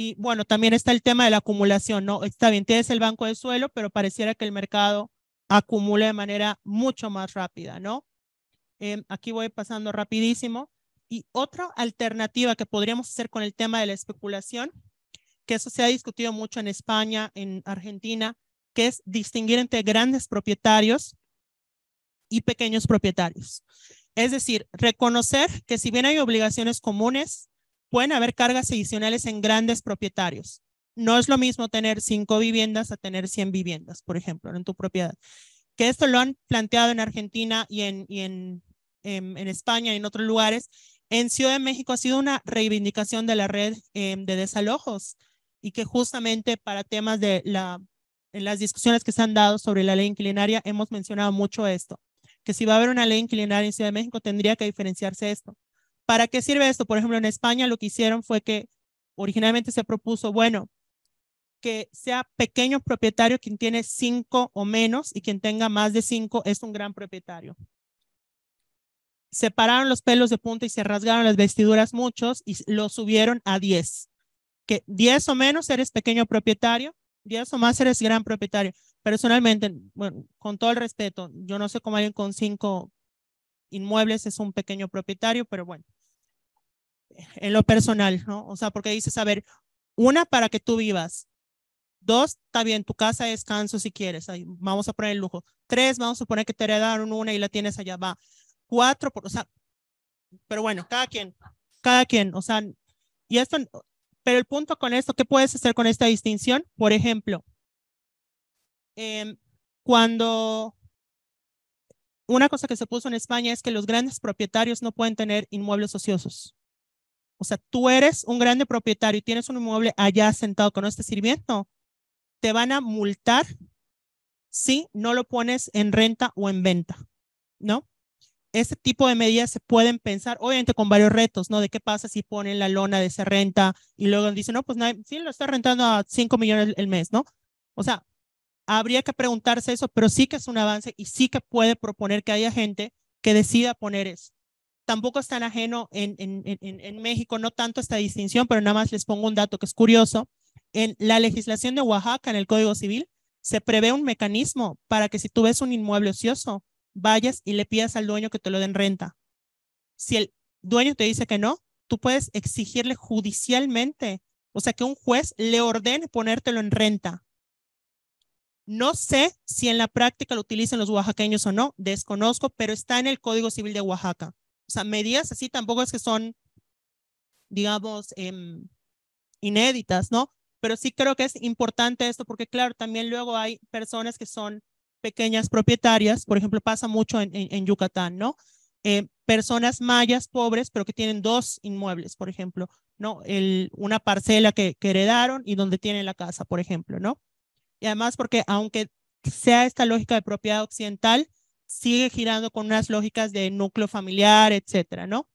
Y bueno, también está el tema de la acumulación, ¿no? Está bien, tienes el banco de suelo, pero pareciera que el mercado acumula de manera mucho más rápida, ¿no? Em, aquí voy pasando rapidísimo. Y otra alternativa que podríamos hacer con el tema de la especulación, que eso se ha discutido mucho en España, en Argentina, que es distinguir entre grandes propietarios y pequeños propietarios. Es decir, reconocer que si bien hay obligaciones comunes, pueden haber cargas adicionales en grandes propietarios. No es lo mismo tener cinco viviendas a tener 100 viviendas, por ejemplo, en tu propiedad. Que esto lo han planteado en Argentina y en, y en, em, en, España y en otros lugares. En Ciudad de México ha sido una reivindicación de la red em, de desalojos y que justamente para temas de la, en las discusiones que se han dado sobre la ley inquilinaria hemos mencionado mucho esto, que si va a haber una ley inquilinaria en Ciudad de México tendría que diferenciarse esto. ¿Para qué sirve esto? Por ejemplo, en España lo que hicieron fue que originalmente se propuso, bueno, que sea pequeño propietario quien tiene cinco o menos y quien tenga más de cinco es un gran propietario. Separaron los pelos de punta y se rasgaron las vestiduras muchos y lo subieron a diez. Que diez o menos eres pequeño propietario, diez o más eres gran propietario. Personalmente, bueno, con todo el respeto, yo no sé cómo alguien con cinco inmuebles es un pequeño propietario, pero bueno, en lo personal, ¿no? O sea, porque dices, a ver, una para que tú vivas, Dos, está bien, tu casa descanso si quieres, ahí, vamos a poner el lujo. Tres, vamos a poner que te heredaron una y la tienes allá, va. Cuatro, o sea, pero bueno, cada quien, cada quien, o sea, y esto, pero el punto con esto, ¿qué puedes hacer con esta distinción? Por ejemplo, em, cuando una cosa que se puso en España es que los grandes propietarios no pueden tener inmuebles ociosos. O sea, tú eres un grande propietario y tienes un inmueble allá sentado que no está sirviendo, te van a multar si no lo pones en renta o en venta, ¿no? Ese tipo de medidas se pueden pensar, obviamente con varios retos, ¿no? De qué pasa si ponen la lona de esa renta y luego dicen, no, pues sí lo está rentando a 5 millones el mes, ¿no? O sea, habría que preguntarse eso, pero sí que es un avance y sí que puede proponer que haya gente que decida poner eso tampoco es tan ajeno en, México, no tanto esta distinción, pero nada más les pongo un dato que es curioso. En la legislación de Oaxaca, en el Código Civil, se prevé un mecanismo para que si tú ves un inmueble ocioso, vayas y le pidas al dueño que te lo den renta. Si el dueño te dice que no, tú puedes exigirle judicialmente, o sea, que un juez le ordene ponértelo en renta. No sé si en la práctica lo utilizan los oaxaqueños o no, desconozco, pero está en el Código Civil de Oaxaca o sea, medidas así tampoco es que son, digamos, em, inéditas, ¿no? Pero sí creo que es importante esto porque, claro, también luego hay personas que son pequeñas propietarias, por ejemplo, pasa mucho en, en, Yucatán, ¿no? Eh, personas mayas pobres, pero que tienen dos inmuebles, por ejemplo, ¿no? El, una parcela que, que, heredaron y donde tienen la casa, por ejemplo, ¿no? Y además porque aunque sea esta lógica de propiedad occidental, sigue girando con unas lógicas de núcleo familiar, etcétera, ¿no?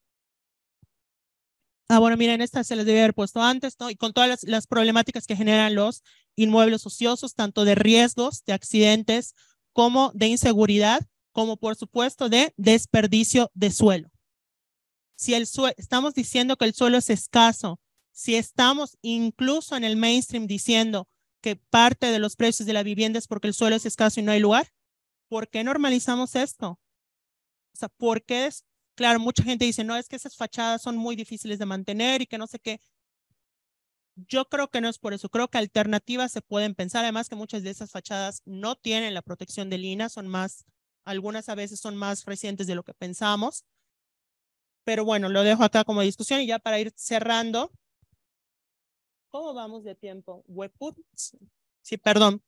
Ah, bueno, miren, esta se les debe haber puesto antes, ¿no? Y con todas las, problemáticas que generan los inmuebles ociosos, tanto de riesgos, de accidentes, como de inseguridad, como por supuesto de desperdicio de suelo. Si el estamos diciendo que el suelo es escaso, si estamos incluso en el mainstream diciendo que parte de los precios de la vivienda es porque el suelo es escaso y no hay lugar, ¿por qué normalizamos esto? O sea, ¿por qué es? Claro, mucha gente dice, no, es que esas fachadas son muy difíciles de mantener y que no sé qué. Yo creo que no es por eso. Creo que alternativas se pueden pensar. Además que muchas de esas fachadas no tienen la protección de lina. son más, algunas a veces son más recientes de lo que pensamos. Pero bueno, lo dejo acá como discusión y ya para ir cerrando. ¿Cómo vamos de tiempo? Sí, perdón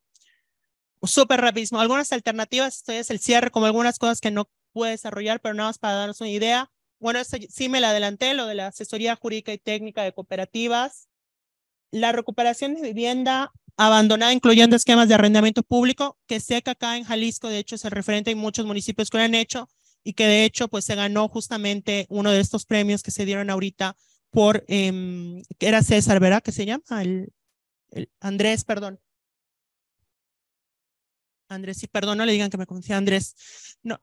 súper rapidísimo, algunas alternativas, esto es el cierre, como algunas cosas que no puedo desarrollar, pero nada más para darnos una idea. Bueno, sí me la adelanté, lo de la asesoría jurídica y técnica de cooperativas. La recuperación de vivienda abandonada, incluyendo esquemas de arrendamiento público, que sé que acá en Jalisco, de hecho, es el referente en muchos municipios que lo han hecho y que de hecho, pues se ganó justamente uno de estos premios que se dieron ahorita por, eh, era César, ¿verdad? Que se llama, el Andrés, perdón, Andrés, y perdón, no le digan que me confía Andrés. No.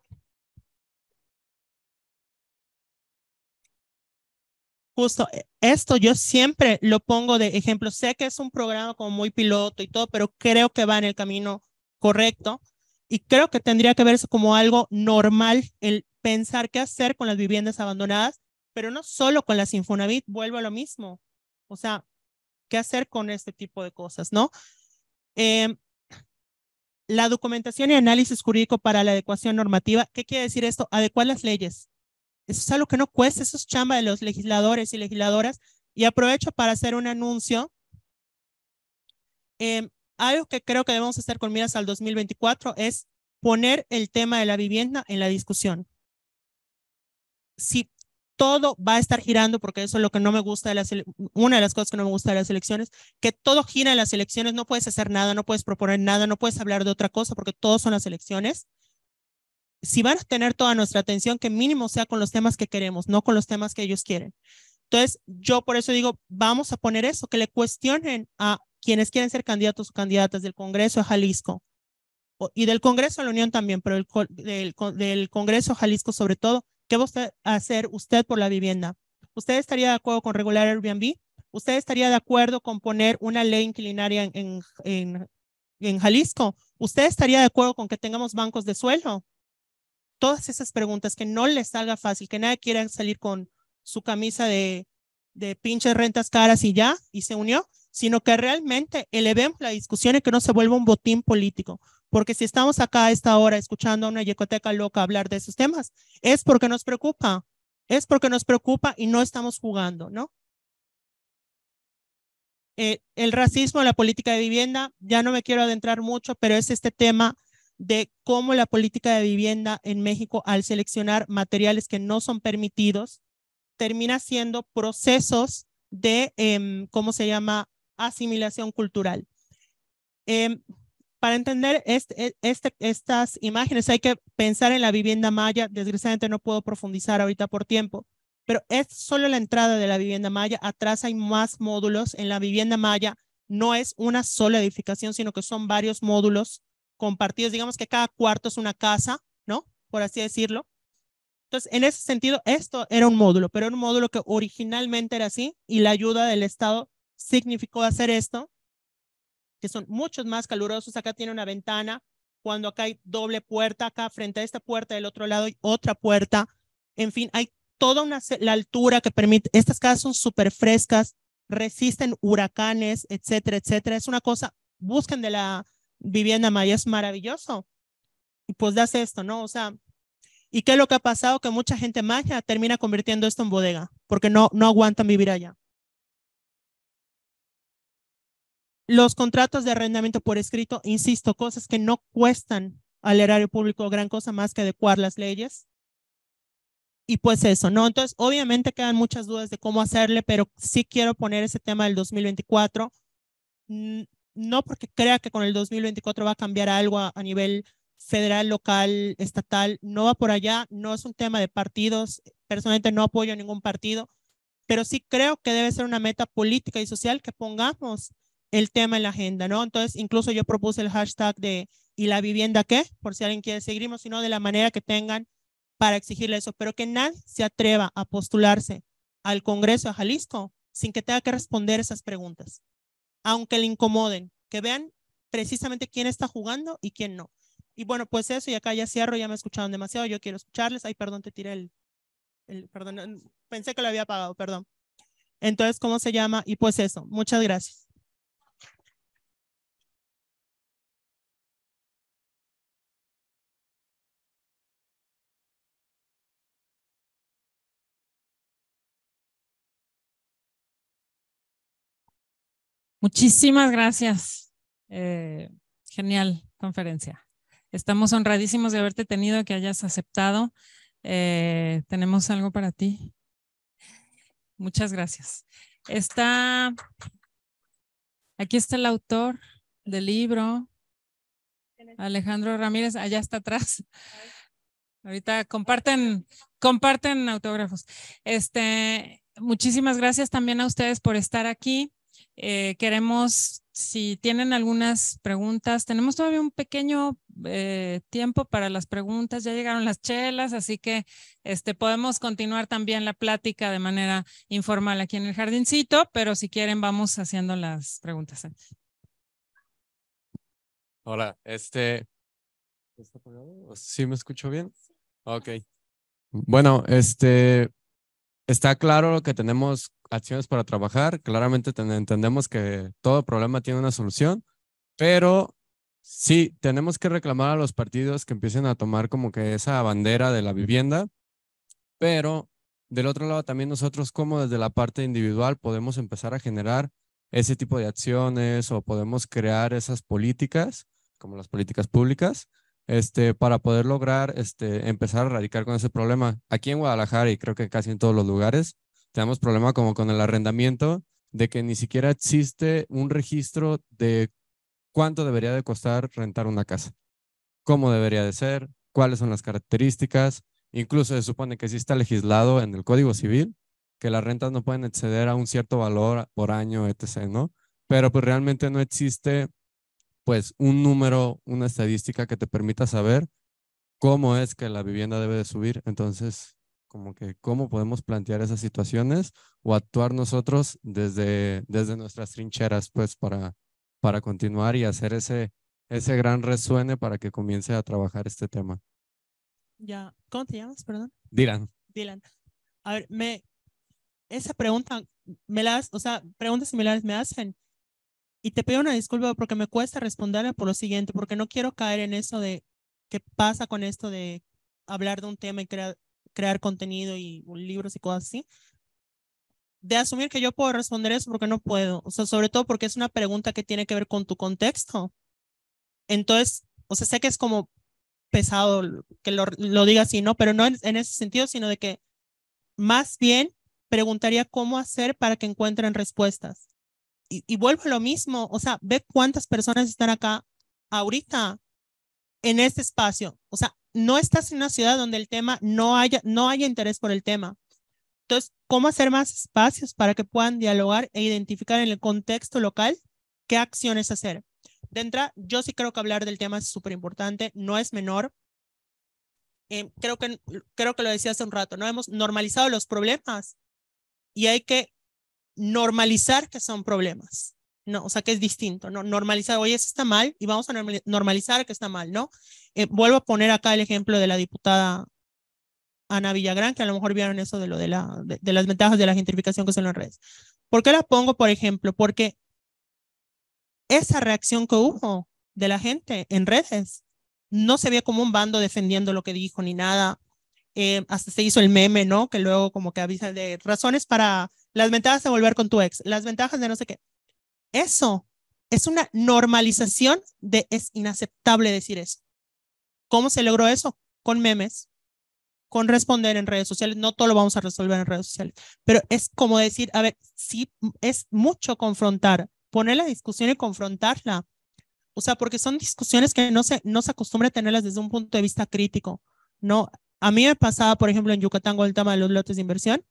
Justo e, esto yo siempre lo pongo de ejemplo. Sé que es un programa como muy piloto y todo, pero creo que va en el camino correcto y creo que tendría que verse como algo normal el pensar qué hacer con las viviendas abandonadas, pero no solo con las Sinfonavit, vuelvo a lo mismo. O sea, qué hacer con este tipo de cosas, ¿no? Eh, la documentación y análisis jurídico para la adecuación normativa. ¿Qué quiere decir esto? Adecuar las leyes. Eso es algo que no cuesta, eso es chamba de los legisladores y legisladoras. Y aprovecho para hacer un anuncio. Em, algo que creo que debemos hacer con miras al 2024 es poner el tema de la vivienda en la discusión. Si todo va a estar girando, porque eso es lo que no me gusta de las, una de las cosas que no me gusta de las elecciones, que todo gira en las elecciones, no puedes hacer nada, no puedes proponer nada, no puedes hablar de otra cosa, porque todo son las elecciones. Si van a tener toda nuestra atención, que mínimo sea con los temas que queremos, no con los temas que ellos quieren. Entonces, yo por eso digo, vamos a poner eso, que le cuestionen a quienes quieren ser candidatos o candidatas del Congreso a Jalisco y del Congreso a la Unión también, pero del, del Congreso a Jalisco sobre todo, ¿Qué va a hacer usted por la vivienda? ¿Usted estaría de acuerdo con regular Airbnb? ¿Usted estaría de acuerdo con poner una ley inclinaria en, en, en Jalisco? ¿Usted estaría de acuerdo con que tengamos bancos de suelo? Todas esas preguntas que no les salga fácil, que nadie quiera salir con su camisa de, de pinches rentas caras y ya, y se unió, sino que realmente elevemos la discusión y que no se vuelva un botín político, porque si estamos acá a esta hora escuchando a una yecoteca loca hablar de esos temas, es porque nos preocupa, es porque nos preocupa y no estamos jugando, ¿no? Eh, el racismo, la política de vivienda, ya no me quiero adentrar mucho, pero es este tema de cómo la política de vivienda en México, al seleccionar materiales que no son permitidos, termina siendo procesos de, em, ¿cómo se llama?, asimilación cultural. Eh, para entender este, e, este, estas imágenes hay que pensar en la vivienda maya. Desgraciadamente no puedo profundizar ahorita por tiempo, pero es solo la entrada de la vivienda maya. Atrás hay más módulos. En la vivienda maya no es una sola edificación, sino que son varios módulos compartidos. Digamos que cada cuarto es una casa, ¿no? Por así decirlo. Entonces, en ese sentido, esto era un módulo, pero era un módulo que originalmente era así y la ayuda del Estado significó hacer esto que son muchos más calurosos. Acá tiene una ventana, cuando acá hay doble puerta, acá frente a esta puerta del otro lado hay otra puerta. En fin, hay toda una la altura que permite, estas casas son súper frescas, resisten huracanes, etcétera, etcétera. Es una cosa, busquen de la vivienda maya, es maravilloso. Y pues das esto, ¿no? O sea, ¿y qué es lo que ha pasado? Que mucha gente maya termina convirtiendo esto en bodega, porque no, no aguantan vivir allá. Los contratos de arrendamiento por escrito, insisto, cosas que no cuestan al erario público gran cosa más que adecuar las leyes. Y pues eso, ¿no? Entonces, obviamente quedan muchas dudas de cómo hacerle, pero sí quiero poner ese tema del 2024. No porque crea que con el 2024 va a cambiar algo a, nivel federal, local, estatal, no va por allá, no es un tema de partidos, personalmente no apoyo ningún partido, pero sí creo que debe ser una meta política y social que pongamos el tema en la agenda, ¿no? Entonces, incluso yo propuse el hashtag de ¿y la vivienda qué? Por si alguien quiere seguirnos, sino de la manera que tengan para exigirle eso, pero que nadie se atreva a postularse al Congreso de Jalisco sin que tenga que responder esas preguntas, aunque le incomoden, que vean precisamente quién está jugando y quién no. Y bueno, pues eso, y acá ya cierro, ya me escucharon demasiado, yo quiero escucharles. Ay, perdón, te tiré el, el perdón, pensé que lo había apagado, perdón. Entonces, ¿cómo se llama? Y pues eso, muchas gracias. Muchísimas gracias. Eh, genial conferencia. Estamos honradísimos de haberte tenido, que hayas aceptado. Eh, tenemos algo para ti. Muchas gracias. Está, aquí está el autor del libro, Alejandro Ramírez, allá está atrás. Ahorita comparten, comparten autógrafos. Este, muchísimas gracias también a ustedes por estar aquí. Eh, queremos, si tienen algunas preguntas, tenemos todavía un pequeño eh, tiempo para las preguntas, ya llegaron las chelas, así que este, podemos continuar también la plática de manera informal aquí en el jardincito, pero si quieren vamos haciendo las preguntas. Hola, este... ¿Está apagado? ¿Sí me escucho bien? Ok. Bueno, este, está claro que tenemos acciones para trabajar, claramente entendemos que todo problema tiene una solución, pero sí, tenemos que reclamar a los partidos que empiecen a tomar como que esa bandera de la vivienda, pero del otro lado también nosotros como desde la parte individual podemos empezar a generar ese tipo de acciones o podemos crear esas políticas, como las políticas públicas, este, para poder lograr este, empezar a erradicar con ese problema. Aquí en Guadalajara y creo que casi en todos los lugares, tenemos problema como con el arrendamiento, de que ni siquiera existe un registro de cuánto debería de costar rentar una casa, cómo debería de ser, cuáles son las características. Incluso se supone que sí está legislado en el Código Civil que las rentas no pueden exceder a un cierto valor por año, etc., ¿no? Pero pues realmente no existe pues un número, una estadística que te permita saber cómo es que la vivienda debe de subir. Entonces, como que cómo podemos plantear esas situaciones o actuar nosotros desde, desde nuestras trincheras, pues para, para continuar y hacer ese, ese gran resuene para que comience a trabajar este tema. Ya, ¿cómo te llamas, perdón? Dylan. Dylan. A ver, me, esa pregunta, me las, o sea, preguntas similares me hacen y te pido una disculpa porque me cuesta responderle por lo siguiente, porque no quiero caer en eso de qué pasa con esto de hablar de un tema y crear, crear contenido y libros y cosas así. De asumir que yo puedo responder eso porque no puedo. O sea, sobre todo porque es una pregunta que tiene que ver con tu contexto. Entonces, o sea, sé que es como pesado que lo, diga así, ¿no? Pero no en ese sentido, sino de que más bien preguntaría cómo hacer para que encuentren respuestas y, vuelvo a lo mismo, o sea, ve cuántas personas están acá ahorita en este espacio. O sea, no estás en una ciudad donde el tema no haya, no haya interés por el tema. Entonces, ¿cómo hacer más espacios para que puedan dialogar e identificar en el contexto local qué acciones hacer? De entrada, yo sí creo que hablar del tema es súper importante, no es menor. Eh, creo, que, creo que lo decía hace un rato, ¿no? Hemos normalizado los problemas y hay que normalizar que son problemas, ¿no? O sea, que es distinto, ¿no? Normalizar, oye, eso está mal y vamos a normalizar que está mal, ¿no? Eh, vuelvo a poner acá el ejemplo de la diputada Ana Villagrán, que a lo mejor vieron eso de lo de, la, de, las ventajas de la gentrificación que son las redes. ¿Por qué la pongo, por ejemplo? Porque esa reacción que hubo de la gente en redes no se veía como un bando defendiendo lo que dijo ni nada. Eh, hasta se hizo el meme, ¿no? Que luego como que avisa de razones para las ventajas de volver con tu ex, las ventajas de no sé qué. Eso es una normalización de es inaceptable decir eso. ¿Cómo se logró eso? Con memes, con responder en redes sociales. No todo lo vamos a resolver en redes sociales, pero es como decir, a ver, sí, es mucho confrontar, poner la discusión y confrontarla. O sea, porque son discusiones que no se, no acostumbra a tenerlas desde un punto de vista crítico, ¿no? A mí me pasaba, por ejemplo, en Yucatán con el tema de los lotes de inversión,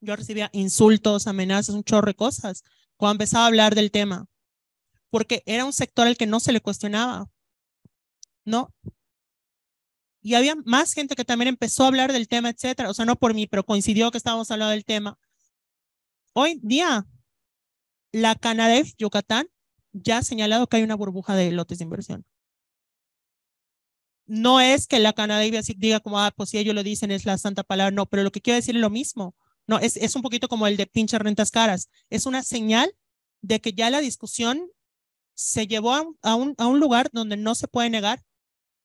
yo recibía insultos, amenazas, un chorro de cosas cuando empezaba a hablar del tema, porque era un sector al que no se le cuestionaba, ¿no? Y había más gente que también empezó a hablar del tema, etcétera, o sea, no por mí, pero coincidió que estábamos hablando del tema. Hoy día, la Canadef Yucatán ya ha señalado que hay una burbuja de lotes de inversión. No es que la Canadá diga como, ah, pues si ellos lo dicen es la santa palabra, no, pero lo que quiero decir es lo mismo no, es, es un poquito como el de pinche rentas caras. Es una señal de que ya la discusión se llevó a, a, un, a un lugar donde no se puede negar,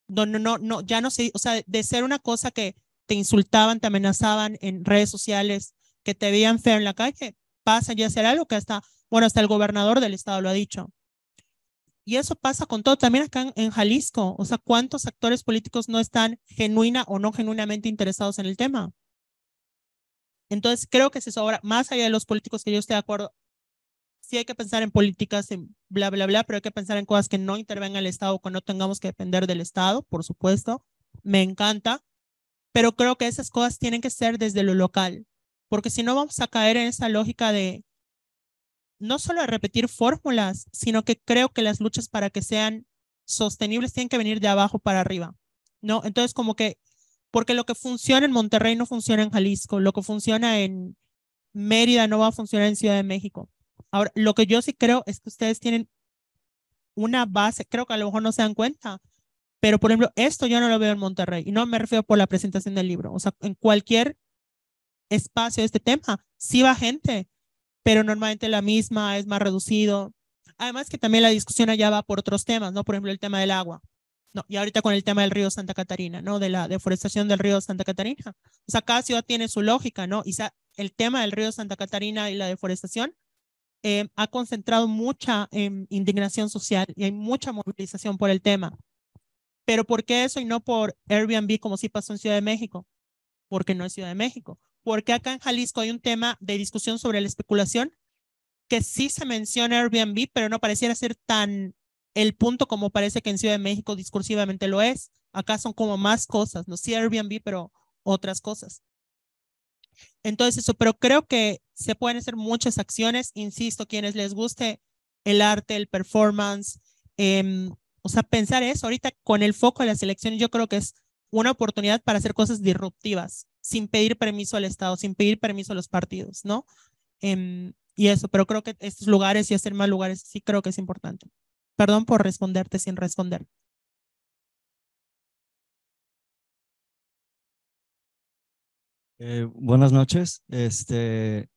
donde no, no, ya no se, o sea, de ser una cosa que te insultaban, te amenazaban en redes sociales, que te veían feo en la calle, pasa ya a ser algo que hasta, bueno, hasta el gobernador del estado lo ha dicho. Y eso pasa con todo, también acá en, Jalisco, o sea, ¿cuántos actores políticos no están genuina o no genuinamente interesados en el tema? Entonces, creo que es eso. Ahora, más allá de los políticos que yo estoy de acuerdo, sí hay que pensar en políticas, en bla, bla, bla, pero hay que pensar en cosas que no intervenga el Estado, cuando no tengamos que depender del Estado, por supuesto. Me encanta, pero creo que esas cosas tienen que ser desde lo local, porque si no vamos a caer en esa lógica de no solo repetir fórmulas, sino que creo que las luchas para que sean sostenibles tienen que venir de abajo para arriba, ¿no? Entonces, como que porque lo que funciona en Monterrey no funciona en Jalisco, lo que funciona en Mérida no va a funcionar en Ciudad de México. Ahora, lo que yo sí creo es que ustedes tienen una base, creo que a lo mejor no se dan cuenta, pero por ejemplo, esto yo no lo veo en Monterrey y no me refiero por la presentación del libro, o sea, en cualquier espacio de este tema, sí va gente, pero normalmente la misma es más reducido. Además que también la discusión allá va por otros temas, ¿no? Por ejemplo, el tema del agua. No, y ahorita con el tema del río Santa Catarina, ¿no? De la deforestación del río Santa Catarina. O sea, cada ciudad tiene su lógica, ¿no? Y el tema del río Santa Catarina y la deforestación eh, ha concentrado mucha em, indignación social y hay mucha movilización por el tema. Pero ¿por qué eso y no por Airbnb como sí pasó en Ciudad de México? Porque no es Ciudad de México. Porque acá en Jalisco hay un tema de discusión sobre la especulación que sí se menciona Airbnb, pero no pareciera ser tan el punto como parece que en Ciudad de México discursivamente lo es. Acá son como más cosas, no sí Airbnb, pero otras cosas. Entonces eso, pero creo que se pueden hacer muchas acciones, insisto, quienes les guste el arte, el performance, em, o sea, pensar eso ahorita con el foco de las elecciones, yo creo que es una oportunidad para hacer cosas disruptivas, sin pedir permiso al Estado, sin pedir permiso a los partidos, ¿no? Em, y eso, pero creo que estos lugares y hacer más lugares, sí creo que es importante. Perdón por responderte sin responder. Eh, buenas noches. Este,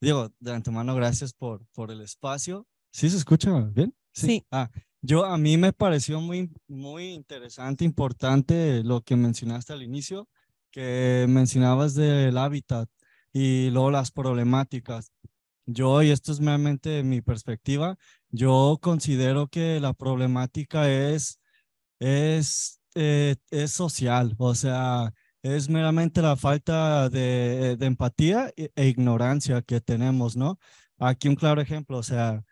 digo, de antemano, gracias por, por el espacio. ¿Sí se escucha bien? Sí. Ah, yo a mí me pareció muy, muy interesante, importante lo que mencionaste al inicio, que mencionabas del hábitat y luego las problemáticas. Yo, y esto es meramente mi perspectiva, yo considero que la problemática es, es, eh, es social, o sea, es meramente la falta de, empatía e, e, ignorancia que tenemos, ¿no? Aquí un claro ejemplo, o sea,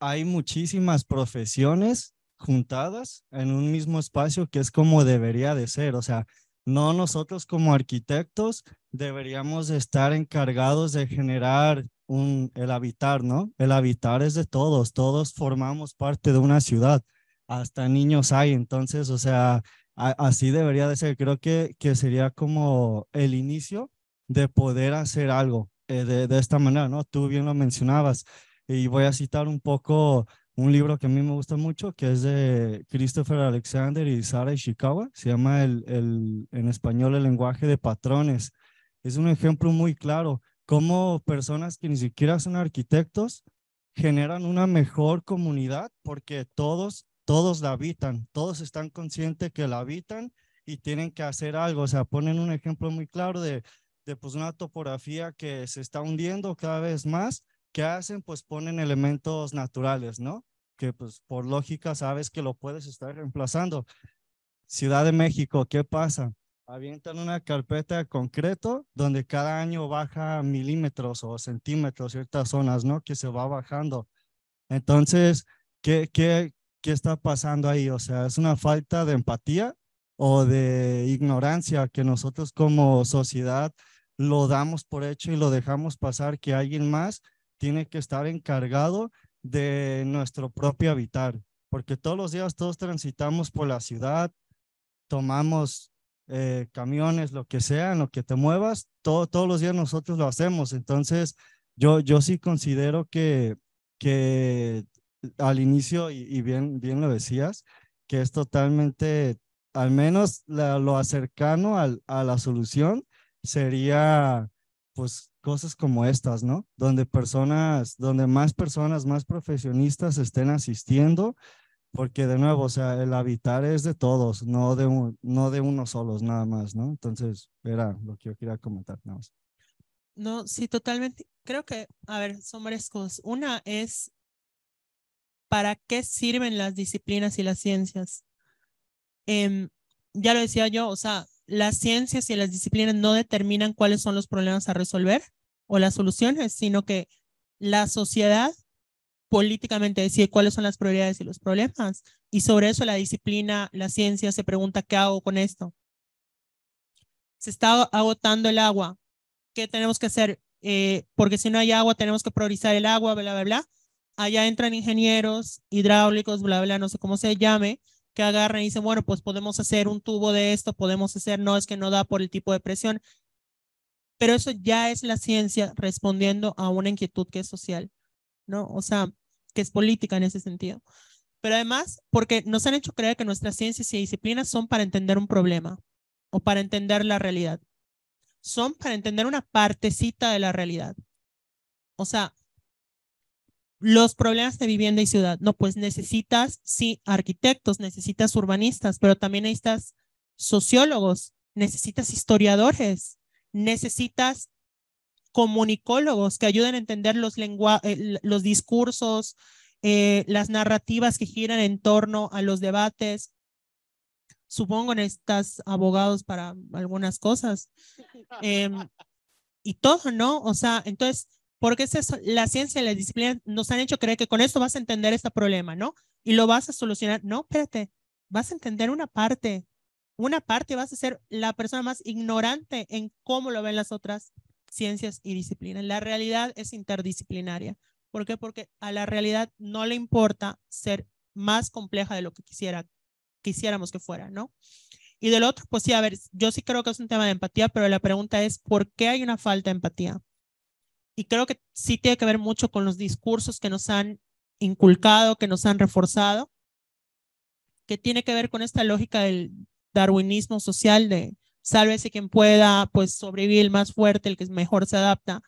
hay muchísimas profesiones juntadas en un mismo espacio que es como debería de ser, o sea, no nosotros como arquitectos deberíamos estar encargados de generar el habitar, ¿no? El habitar es de todos, todos formamos parte de una ciudad, hasta niños hay, entonces, o sea, así debería de ser, creo que, que sería como el inicio de poder hacer algo eh, de, esta manera, ¿no? Tú bien lo mencionabas y voy a citar un poco un libro que a mí me gusta mucho, que es de Christopher Alexander y Sara Ishikawa, se llama el, el, en español el lenguaje de patrones. Es un ejemplo muy claro como personas que ni siquiera son arquitectos generan una mejor comunidad porque todos, todos la habitan, todos están conscientes que la habitan y tienen que hacer algo. O sea, ponen un ejemplo muy claro de, de pues una topografía que se está hundiendo cada vez más. ¿Qué hacen? Pues ponen elementos naturales, ¿no? Que pues por lógica sabes que lo puedes estar reemplazando. Ciudad de México, ¿qué pasa? avientan una carpeta de concreto donde cada año baja milímetros o centímetros ciertas zonas, ¿no? Que se va bajando. Entonces, ¿qué, qué, qué está pasando ahí? O sea, ¿es una falta de empatía o de ignorancia que nosotros como sociedad lo damos por hecho y lo dejamos pasar que alguien más tiene que estar encargado de nuestro propio habitar? Porque todos los días todos transitamos por la ciudad, tomamos eh, camiones, lo que sea, lo que te muevas, todo, todos los días nosotros lo hacemos. Entonces, yo, yo sí considero que, que al inicio, y, bien, bien lo decías, que es totalmente, al menos lo acercano a la solución sería, pues, cosas como estas, ¿no? Donde personas, donde más personas, más profesionistas estén asistiendo porque de nuevo, o sea, el habitar es de todos, no de, un, no de unos solos nada más, ¿no? Entonces, era lo que yo quería comentar nada No, sí, totalmente. Creo que, a ver, son varias cosas. Una es, ¿para qué sirven las disciplinas y las ciencias? Em, ya lo decía yo, o sea, las ciencias y las disciplinas no determinan cuáles son los problemas a resolver o las soluciones, sino que la sociedad políticamente decir cuáles son las prioridades y los problemas. Y sobre eso la disciplina, la ciencia se pregunta, ¿qué hago con esto? Se está agotando el agua. ¿Qué tenemos que hacer? Eh, porque si no hay agua, tenemos que priorizar el agua, bla, bla, bla. Allá entran ingenieros, hidráulicos, bla, bla, no sé cómo se llame, que agarran y dicen, bueno, pues podemos hacer un tubo de esto, podemos hacer, no, es que no da por el tipo de presión. Pero eso ya es la ciencia respondiendo a una inquietud que es social, ¿no? O sea, que es política en ese sentido. Pero además, porque nos han hecho creer que nuestras ciencias y disciplinas son para entender un problema o para entender la realidad. Son para entender una partecita de la realidad. O sea, los problemas de vivienda y ciudad. No, pues necesitas, sí, arquitectos, necesitas urbanistas, pero también necesitas sociólogos, necesitas historiadores, necesitas comunicólogos que ayuden a entender los, eh, los discursos, eh, las narrativas que giran en torno a los debates. Supongo estas abogados para algunas cosas. Em, y todo, ¿no? O sea, entonces, porque es la ciencia y la disciplina nos han hecho creer que con esto vas a entender este problema, ¿no? Y lo vas a solucionar. No, espérate, vas a entender una parte, una parte vas a ser la persona más ignorante en cómo lo ven las otras ciencias y disciplinas. La realidad es interdisciplinaria. ¿Por qué? Porque a la realidad no le importa ser más compleja de lo que quisiera, quisiéramos que fuera, ¿no? Y del otro, pues sí, a ver, yo sí creo que es un tema de empatía, pero la pregunta es, ¿por qué hay una falta de empatía? Y creo que sí tiene que ver mucho con los discursos que nos han inculcado, que nos han reforzado, que tiene que ver con esta lógica del darwinismo social de sálvese quien pueda, pues sobrevivir el más fuerte, el que mejor se adapta.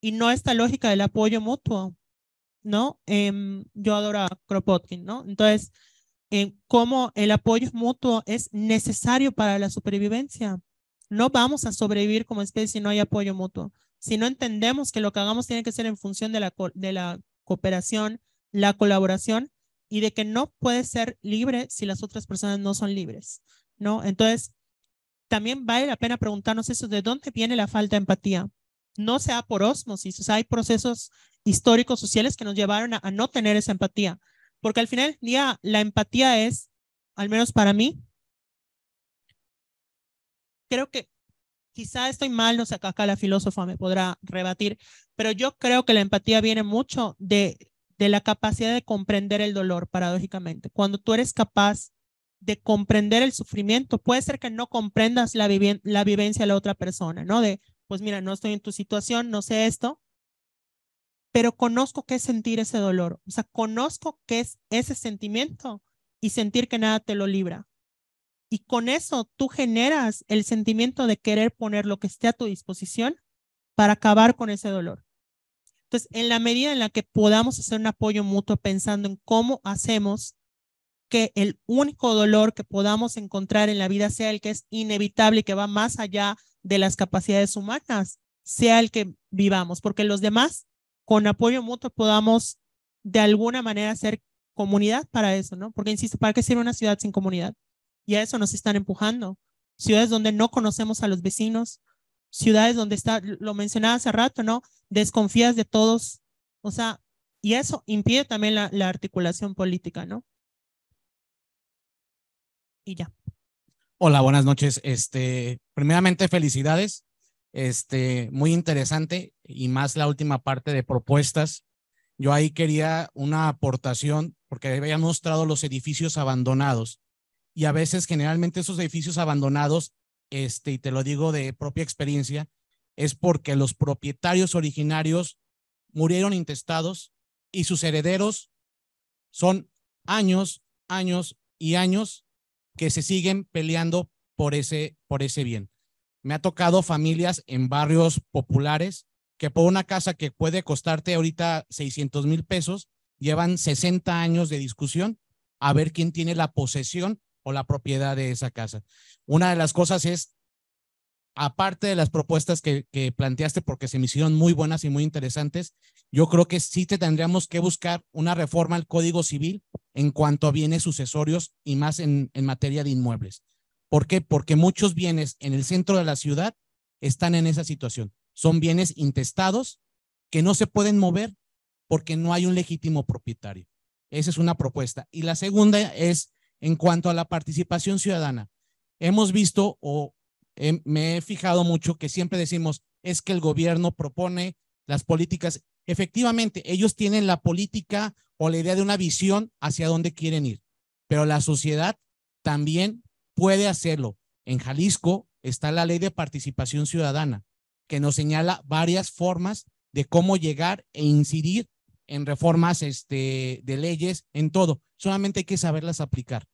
Y no esta lógica del apoyo mutuo, ¿no? Em, yo adoro a Kropotkin, ¿no? Entonces, eh, cómo el apoyo mutuo es necesario para la supervivencia. No vamos a sobrevivir como especie si no hay apoyo mutuo. Si no entendemos que lo que hagamos tiene que ser en función de la, de la cooperación, la colaboración y de que no puede ser libre si las otras personas no son libres, ¿no? Entonces, también vale la pena preguntarnos eso, ¿de dónde viene la falta de empatía? No sea por osmosis, hay procesos históricos, sociales que nos llevaron a, no tener esa empatía, porque al final del día la empatía es, al menos para mí, creo que quizá estoy mal, no sé, acá la filósofa me podrá rebatir, pero yo creo que la empatía viene mucho de, de la capacidad de comprender el dolor, paradójicamente. Cuando tú eres capaz de comprender el sufrimiento. Puede ser que no comprendas la, vivencia de la otra persona, ¿no? De, pues mira, no estoy en tu situación, no sé esto, pero conozco qué es sentir ese dolor. O sea, conozco qué es ese sentimiento y sentir que nada te lo libra. Y con eso tú generas el sentimiento de querer poner lo que esté a tu disposición para acabar con ese dolor. Entonces, en la medida en la que podamos hacer un apoyo mutuo pensando en cómo hacemos que el único dolor que podamos encontrar en la vida sea el que es inevitable y que va más allá de las capacidades humanas, sea el que vivamos, porque los demás, con apoyo mutuo, podamos de alguna manera ser comunidad para eso, ¿no? Porque, insisto, ¿para qué sirve una ciudad sin comunidad? Y a eso nos están empujando. Ciudades donde no conocemos a los vecinos, ciudades donde está, lo mencionaba hace rato, ¿no? Desconfías de todos, o sea, y eso impide también la articulación política, ¿no? y ya. Hola, buenas noches. Este, primeramente, felicidades. Este, muy interesante y más la última parte de propuestas. Yo ahí quería una aportación porque había mostrado los edificios abandonados y a veces generalmente esos edificios abandonados, este, y te lo digo de propia experiencia, es porque los propietarios originarios murieron intestados y sus herederos son años, años y años que se siguen peleando por ese, por ese bien. Me ha tocado familias en barrios populares que por una casa que puede costarte ahorita 600 mil pesos, llevan 60 años de discusión a ver quién tiene la posesión o la propiedad de esa casa. Una de las cosas es aparte de las propuestas que, planteaste, porque se me hicieron muy buenas y muy interesantes, yo creo que sí te tendríamos que buscar una reforma al Código Civil en cuanto a bienes sucesorios y más en, en materia de inmuebles. ¿Por qué? Porque muchos bienes en el centro de la ciudad están en esa situación. Son bienes intestados que no se pueden mover porque no hay un legítimo propietario. Esa es una propuesta. Y la segunda es en cuanto a la participación ciudadana. Hemos visto o Em, me he fijado mucho que siempre decimos, es que el gobierno propone las políticas. Efectivamente, ellos tienen la política o la idea de una visión hacia dónde quieren ir, pero la sociedad también puede hacerlo. En Jalisco está la ley de participación ciudadana, que nos señala varias formas de cómo llegar e incidir en reformas este, de leyes, en todo. Solamente hay que saberlas aplicar.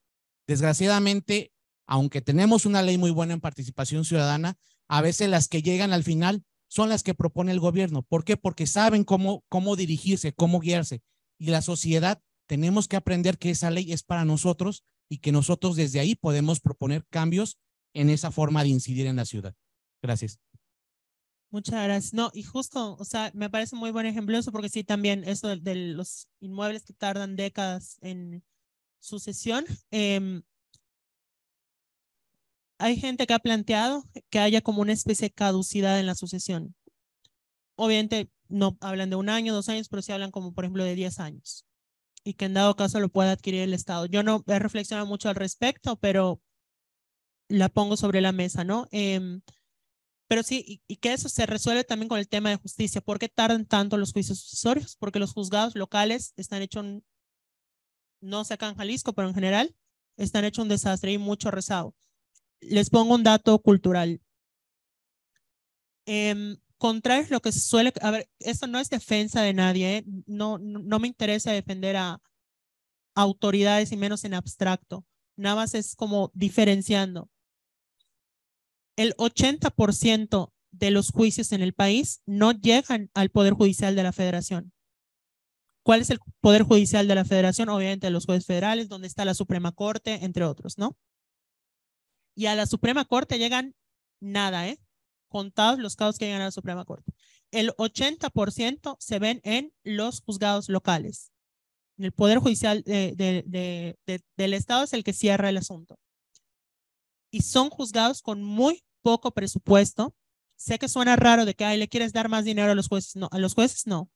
Desgraciadamente, aunque tenemos una ley muy buena en participación ciudadana, a veces las que llegan al final son las que propone el gobierno. ¿Por qué? Porque saben cómo, cómo dirigirse, cómo guiarse. Y la sociedad tenemos que aprender que esa ley es para nosotros y que nosotros desde ahí podemos proponer cambios en esa forma de incidir en la ciudad. Gracias. Muchas gracias. No, y justo, o sea, me parece muy buen ejemplo eso, porque sí, también eso de, los inmuebles que tardan décadas en sucesión, eh, hay gente que ha planteado que haya como una especie de caducidad en la sucesión. Obviamente no hablan de un año, dos años, pero sí hablan como, por ejemplo, de diez años y que en dado caso lo pueda adquirir el Estado. Yo no he reflexionado mucho al respecto, pero la pongo sobre la mesa, ¿no? Em, pero sí, y, que eso se resuelve también con el tema de justicia. ¿Por qué tardan tanto los juicios sucesorios? Porque los juzgados locales están hechos, no sé acá Jalisco, pero en general, están hechos un desastre y mucho rezado les pongo un dato cultural. Eh, em, contrario a lo que suele, a ver, esto no es defensa de nadie, ¿eh? no, no, no, me interesa defender a autoridades y menos en abstracto, nada más es como diferenciando. El 80% de los juicios en el país no llegan al Poder Judicial de la Federación. ¿Cuál es el Poder Judicial de la Federación? Obviamente los jueces federales, donde está la Suprema Corte, entre otros, ¿no? y a la Suprema Corte llegan nada, ¿eh? Contados los casos que llegan a la Suprema Corte. El 80% se ven en los juzgados locales. El Poder Judicial de, del Estado es el que cierra el asunto. Y son juzgados con muy poco presupuesto. Sé que suena raro de que Ay, le quieres dar más dinero a los jueces. No, a los jueces no.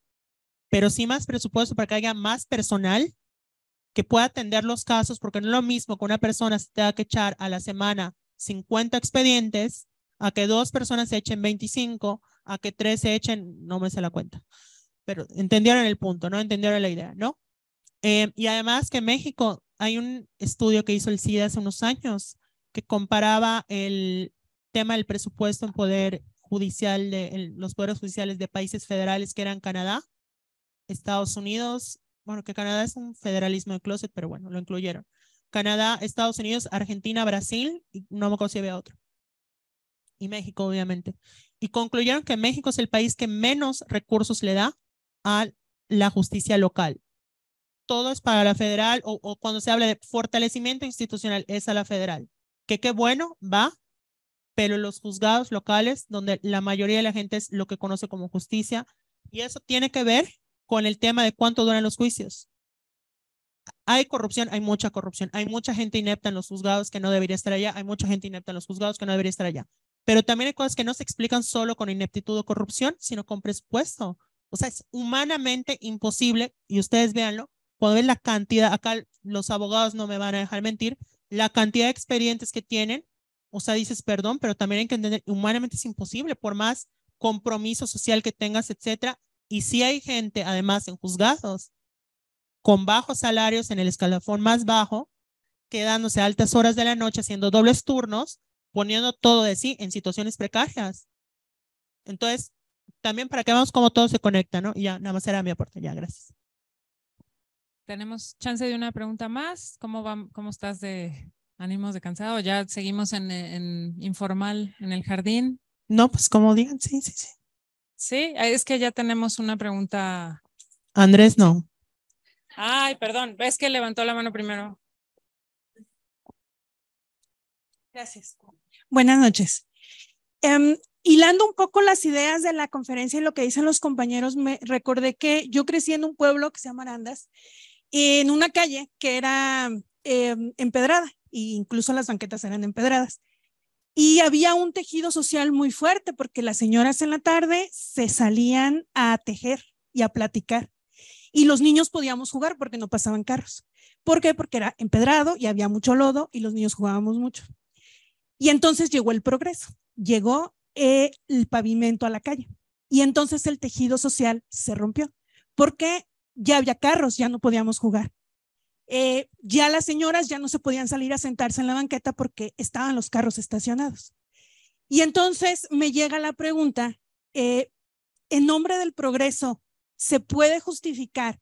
Pero sí más presupuesto para que haya más personal que pueda atender los casos, porque no es lo mismo que una persona se tenga que echar a la semana 50 expedientes, a que dos personas se echen 25, a que tres se echen, no me sé la cuenta. Pero entendieron el punto, ¿no? Entendieron la idea, ¿no? Eh, y además que México hay un estudio que hizo el CID hace unos años que comparaba el tema del presupuesto en poder judicial de los poderes judiciales de países federales que eran Canadá, Estados Unidos, bueno, que Canadá es un federalismo de closet, pero bueno, lo incluyeron. Canadá, Estados Unidos, Argentina, Brasil, no me acuerdo a otro. Y México, obviamente. Y concluyeron que México es el país que menos recursos le da a la justicia local. Todo es para la federal, o, o cuando se habla de fortalecimiento institucional, es a la federal. Que qué bueno, va, pero los juzgados locales, donde la mayoría de la gente es lo que conoce como justicia, y eso tiene que ver con el tema de cuánto duran los juicios. Hay corrupción, hay mucha corrupción, hay mucha gente inepta en los juzgados que no debería estar allá, hay mucha gente inepta en los juzgados que no debería estar allá. Pero también hay cosas que no se explican solo con ineptitud o corrupción, sino con presupuesto. O sea, es humanamente imposible, y ustedes véanlo, cuando ven la cantidad, acá los abogados no me van a dejar mentir, la cantidad de expedientes que tienen, o sea, dices perdón, pero también hay que entender, humanamente es imposible, por más compromiso social que tengas, etcétera, y si hay gente, además, en juzgados con bajos salarios en el escalafón más bajo, quedándose a altas horas de la noche haciendo dobles turnos, poniendo todo de sí en situaciones precarias. Entonces, también para que veamos cómo todo se conecta, ¿no? Y ya, nada más era mi aporte. Ya, gracias. Tenemos chance de una pregunta más. ¿Cómo, cómo estás de ánimos de cansado? ¿Ya seguimos en informal, en el jardín? No, pues como digan, sí, sí, sí. Sí, es que ya tenemos una pregunta. Andrés, no. Ay, perdón, ves que levantó la mano primero. Gracias. Buenas noches. Em, hilando un poco las ideas de la conferencia y lo que dicen los compañeros, me recordé que yo crecí en un pueblo que se llama Arandas, en una calle que era em, empedrada, e incluso las banquetas eran empedradas. Y había un tejido social muy fuerte porque las señoras en la tarde se salían a tejer y a platicar. Y los niños podíamos jugar porque no pasaban carros. ¿Por qué? Porque era empedrado y había mucho lodo y los niños jugábamos mucho. Y entonces llegó el progreso, llegó eh, el pavimento a la calle. Y entonces el tejido social se rompió porque ya había carros, ya no podíamos jugar. Eh, ya las señoras ya no se podían salir a sentarse en la banqueta porque estaban los carros estacionados. Y entonces me llega la pregunta, eh, en nombre del progreso, ¿se puede justificar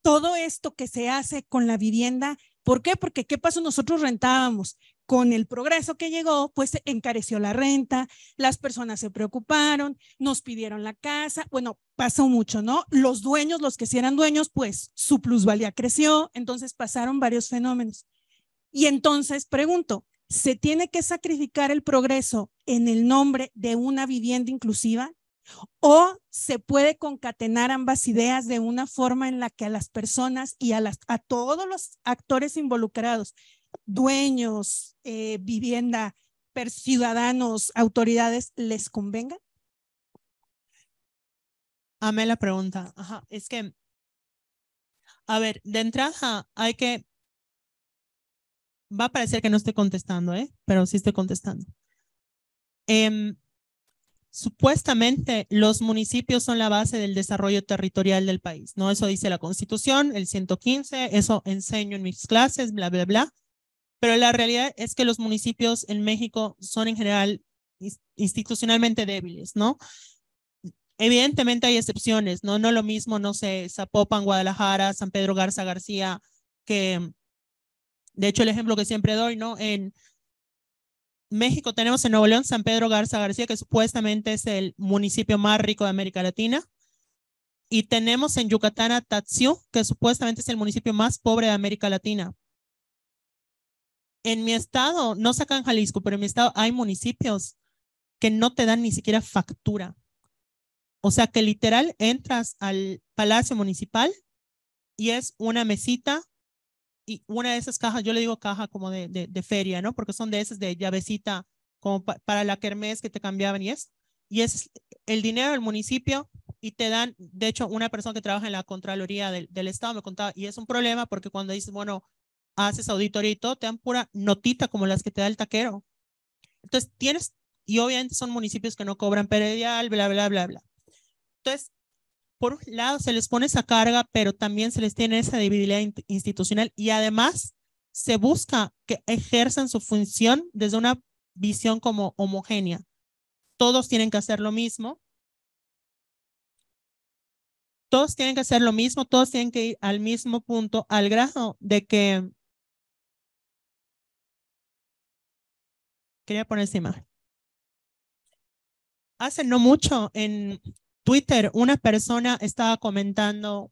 todo esto que se hace con la vivienda? ¿Por qué? Porque ¿qué pasó? Nosotros rentábamos con el progreso que llegó, pues se encareció la renta, las personas se preocuparon, nos pidieron la casa, bueno, pasó mucho, ¿no? Los dueños, los que sí eran dueños, pues su plusvalía creció, entonces pasaron varios fenómenos. Y entonces pregunto, ¿se tiene que sacrificar el progreso en el nombre de una vivienda inclusiva? ¿O se puede concatenar ambas ideas de una forma en la que a las personas y a todos los actores involucrados dueños, eh, vivienda, ciudadanos, autoridades les convenga? Amé la pregunta. Ajá, es que, a ver, de entrada hay que, va a parecer que no estoy contestando, ¿eh? pero sí estoy contestando. Em, supuestamente los municipios son la base del desarrollo territorial del país, ¿no? Eso dice la Constitución, el 115, eso enseño en mis clases, bla, bla, bla pero la realidad es que los municipios en México son en general institucionalmente débiles, ¿no? Evidentemente hay excepciones, ¿no? No lo mismo, no sé, Zapopan, Guadalajara, San Pedro Garza García, que de hecho el ejemplo que siempre doy, ¿no? En México tenemos en Nuevo León San Pedro Garza García, que supuestamente es el municipio más rico de América Latina. Y tenemos en Yucatán a que supuestamente es el municipio más pobre de América Latina en mi estado, no sacan Jalisco, pero en mi estado hay municipios que no te dan ni siquiera factura. O sea que literal entras al Palacio Municipal y es una mesita y una de esas cajas, yo le digo caja como de, feria, ¿no? Porque son de esas de llavecita como para la kermés que te cambiaban y es. Y es el dinero del municipio y te dan, de hecho, una persona que trabaja en la Contraloría del, del Estado me contaba, y es un problema porque cuando dices, bueno, haces auditoría y todo, te dan pura notita como las que te da el taquero. Entonces tienes, y obviamente son municipios que no cobran peredial, bla, bla, bla, bla. Entonces, por un lado se les pone esa carga, pero también se les tiene esa debilidad institucional y además se busca que ejerzan su función desde una visión como homogénea. Todos tienen que hacer lo mismo. Todos tienen que hacer lo mismo, todos tienen que ir al mismo punto, al grado de que Hace no mucho en Twitter una persona estaba comentando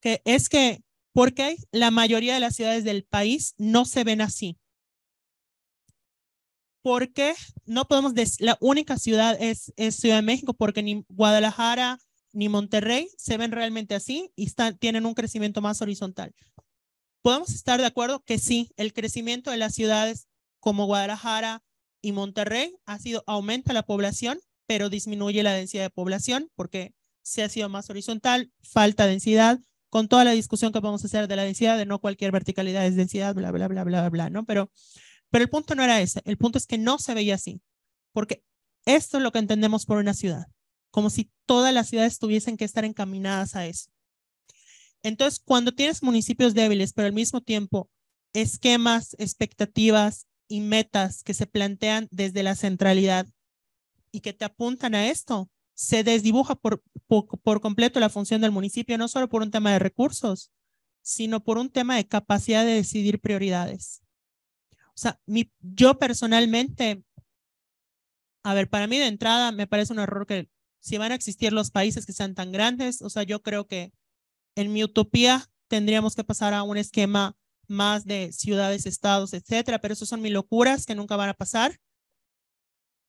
que es que porque la mayoría de las ciudades del país no se ven así. Porque no podemos decir, la única ciudad es, Ciudad de México, porque ni Guadalajara ni Monterrey se ven realmente así y tienen un crecimiento más horizontal. Podemos estar de acuerdo que sí, el crecimiento de las ciudades como Guadalajara y Monterrey, ha sido aumenta la población, pero disminuye la densidad de población porque se ha sido más horizontal, falta densidad, con toda la discusión que vamos a hacer de la densidad, de no cualquier verticalidad es densidad, bla, bla, bla, bla, bla, ¿no? Pero, pero el punto no era ese, el punto es que no se veía así, porque esto es lo que entendemos por una ciudad, como si todas las ciudades tuviesen que estar encaminadas a eso. Entonces, cuando tienes municipios débiles, pero al mismo tiempo esquemas, expectativas, y metas que se plantean desde la centralidad y que te apuntan a esto. Se desdibuja por, por, completo la función del municipio, no solo por un tema de recursos, sino por un tema de capacidad de decidir prioridades. O sea, yo personalmente, a ver, para mí de entrada me parece un error que si van a existir los países que sean tan grandes, o sea, yo creo que en mi utopía tendríamos que pasar a un esquema más de ciudades, estados, etcétera, pero eso son mis locuras que nunca van a pasar.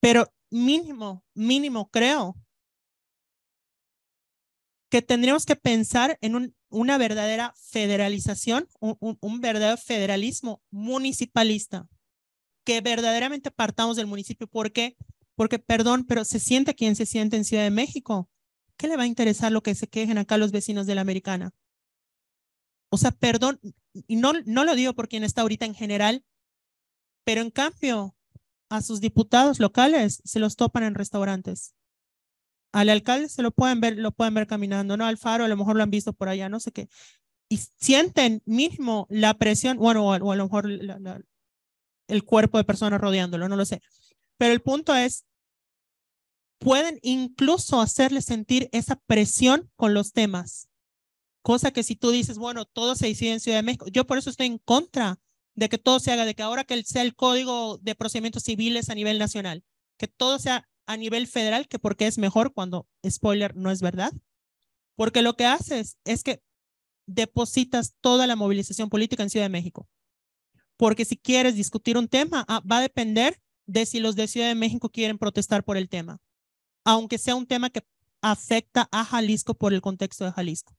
Pero mínimo, mínimo creo que tendríamos que pensar en un, una verdadera federalización, un, verdadero federalismo municipalista, que verdaderamente partamos del municipio. porque Porque, perdón, pero se siente quien se siente en Ciudad de México. ¿Qué le va a interesar lo que se quejen acá los vecinos de la Americana? O sea, perdón, no, no lo digo por quien está ahorita en general, pero en cambio a sus diputados locales se los topan en restaurantes. Al alcalde se lo pueden ver, lo pueden ver caminando, ¿no? Al faro a lo mejor lo han visto por allá, no sé qué. Y sienten mismo la presión, bueno, o a, lo mejor el cuerpo de personas rodeándolo, no lo sé. Pero el punto es, pueden incluso hacerle sentir esa presión con los temas. Cosa que si tú dices, bueno, todo se decide en Ciudad de México, yo por eso estoy en contra de que todo se haga, de que ahora que sea el Código de Procedimientos Civiles a nivel nacional, que todo sea a nivel federal, que porque es mejor cuando, spoiler, no es verdad. Porque lo que haces es que depositas toda la movilización política en Ciudad de México. Porque si quieres discutir un tema, ah, va a depender de si los de Ciudad de México quieren protestar por el tema, aunque sea un tema que afecta a Jalisco por el contexto de Jalisco.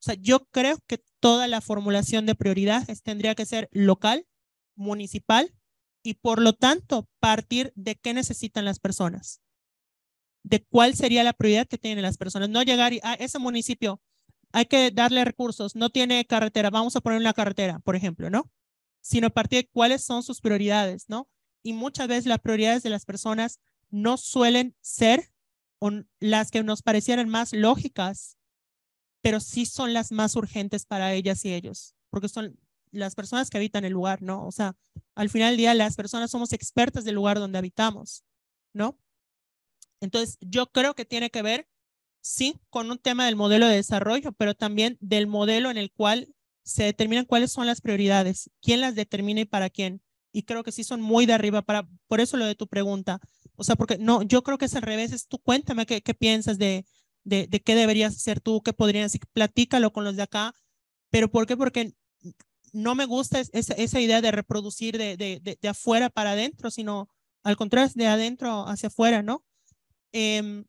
O sea, yo creo que toda la formulación de prioridades tendría que ser local, municipal y por lo tanto partir de qué necesitan las personas, de cuál sería la prioridad que tienen las personas. No llegar a ah, ese municipio, hay que darle recursos, no tiene carretera, vamos a poner una carretera, por ejemplo, ¿no? Sino partir de cuáles son sus prioridades, ¿no? Y muchas veces las prioridades de las personas no suelen ser las que nos parecieran más lógicas pero sí son las más urgentes para ellas y ellos, porque son las personas que habitan el lugar, ¿no? O sea, al final del día las personas somos expertas del lugar donde habitamos, ¿no? Entonces, yo creo que tiene que ver, sí, con un tema del modelo de desarrollo, pero también del modelo en el cual se determinan cuáles son las prioridades, quién las determina y para quién. Y creo que sí son muy de arriba, para, por eso lo de tu pregunta. O sea, porque no, yo creo que es al revés, es tú cuéntame qué piensas de, de, qué deberías hacer tú, qué podrías decir, platícalo con los de acá. ¿Pero por qué? Porque no me gusta esa, idea de reproducir de, de, afuera para adentro, sino al contrario, de adentro hacia afuera, ¿no? Em,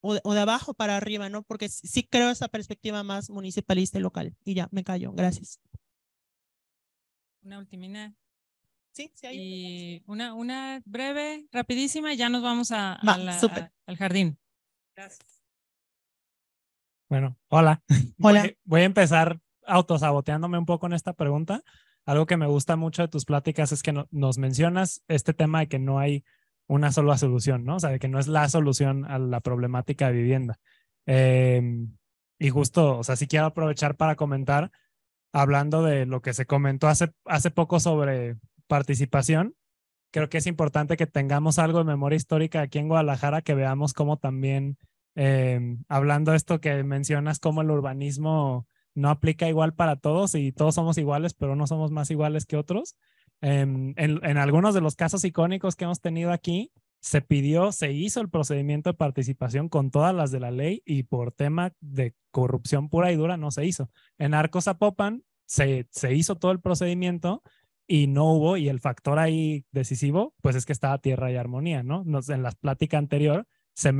o, de abajo para arriba, ¿no? Porque sí creo esa perspectiva más municipalista y local. Y ya, me callo. Gracias. Una última. Sí, sí hay y una, una breve, rapidísima, y ya nos vamos a, al jardín. Gracias. Bueno, hola. Hola. Voy, a empezar autosaboteándome un poco en esta pregunta. Algo que me gusta mucho de tus pláticas es que nos mencionas este tema de que no hay una sola solución, ¿no? O sea, de que no es la solución a la problemática de vivienda. Em, y justo, o sea, sí quiero aprovechar para comentar, hablando de lo que se comentó hace, hace poco sobre participación, creo que es importante que tengamos algo de memoria histórica aquí en Guadalajara, que veamos cómo también eh, hablando esto que mencionas, como el urbanismo no aplica igual para todos y todos somos iguales, pero no somos más iguales que otros. Em, en, algunos de los casos icónicos que hemos tenido aquí, se pidió, se hizo el procedimiento de participación con todas las de la ley y por tema de corrupción pura y dura no se hizo. En Arcos Apopan se, se hizo todo el procedimiento y no hubo, y el factor ahí decisivo, pues es que estaba tierra y armonía, ¿no? en la plática anterior se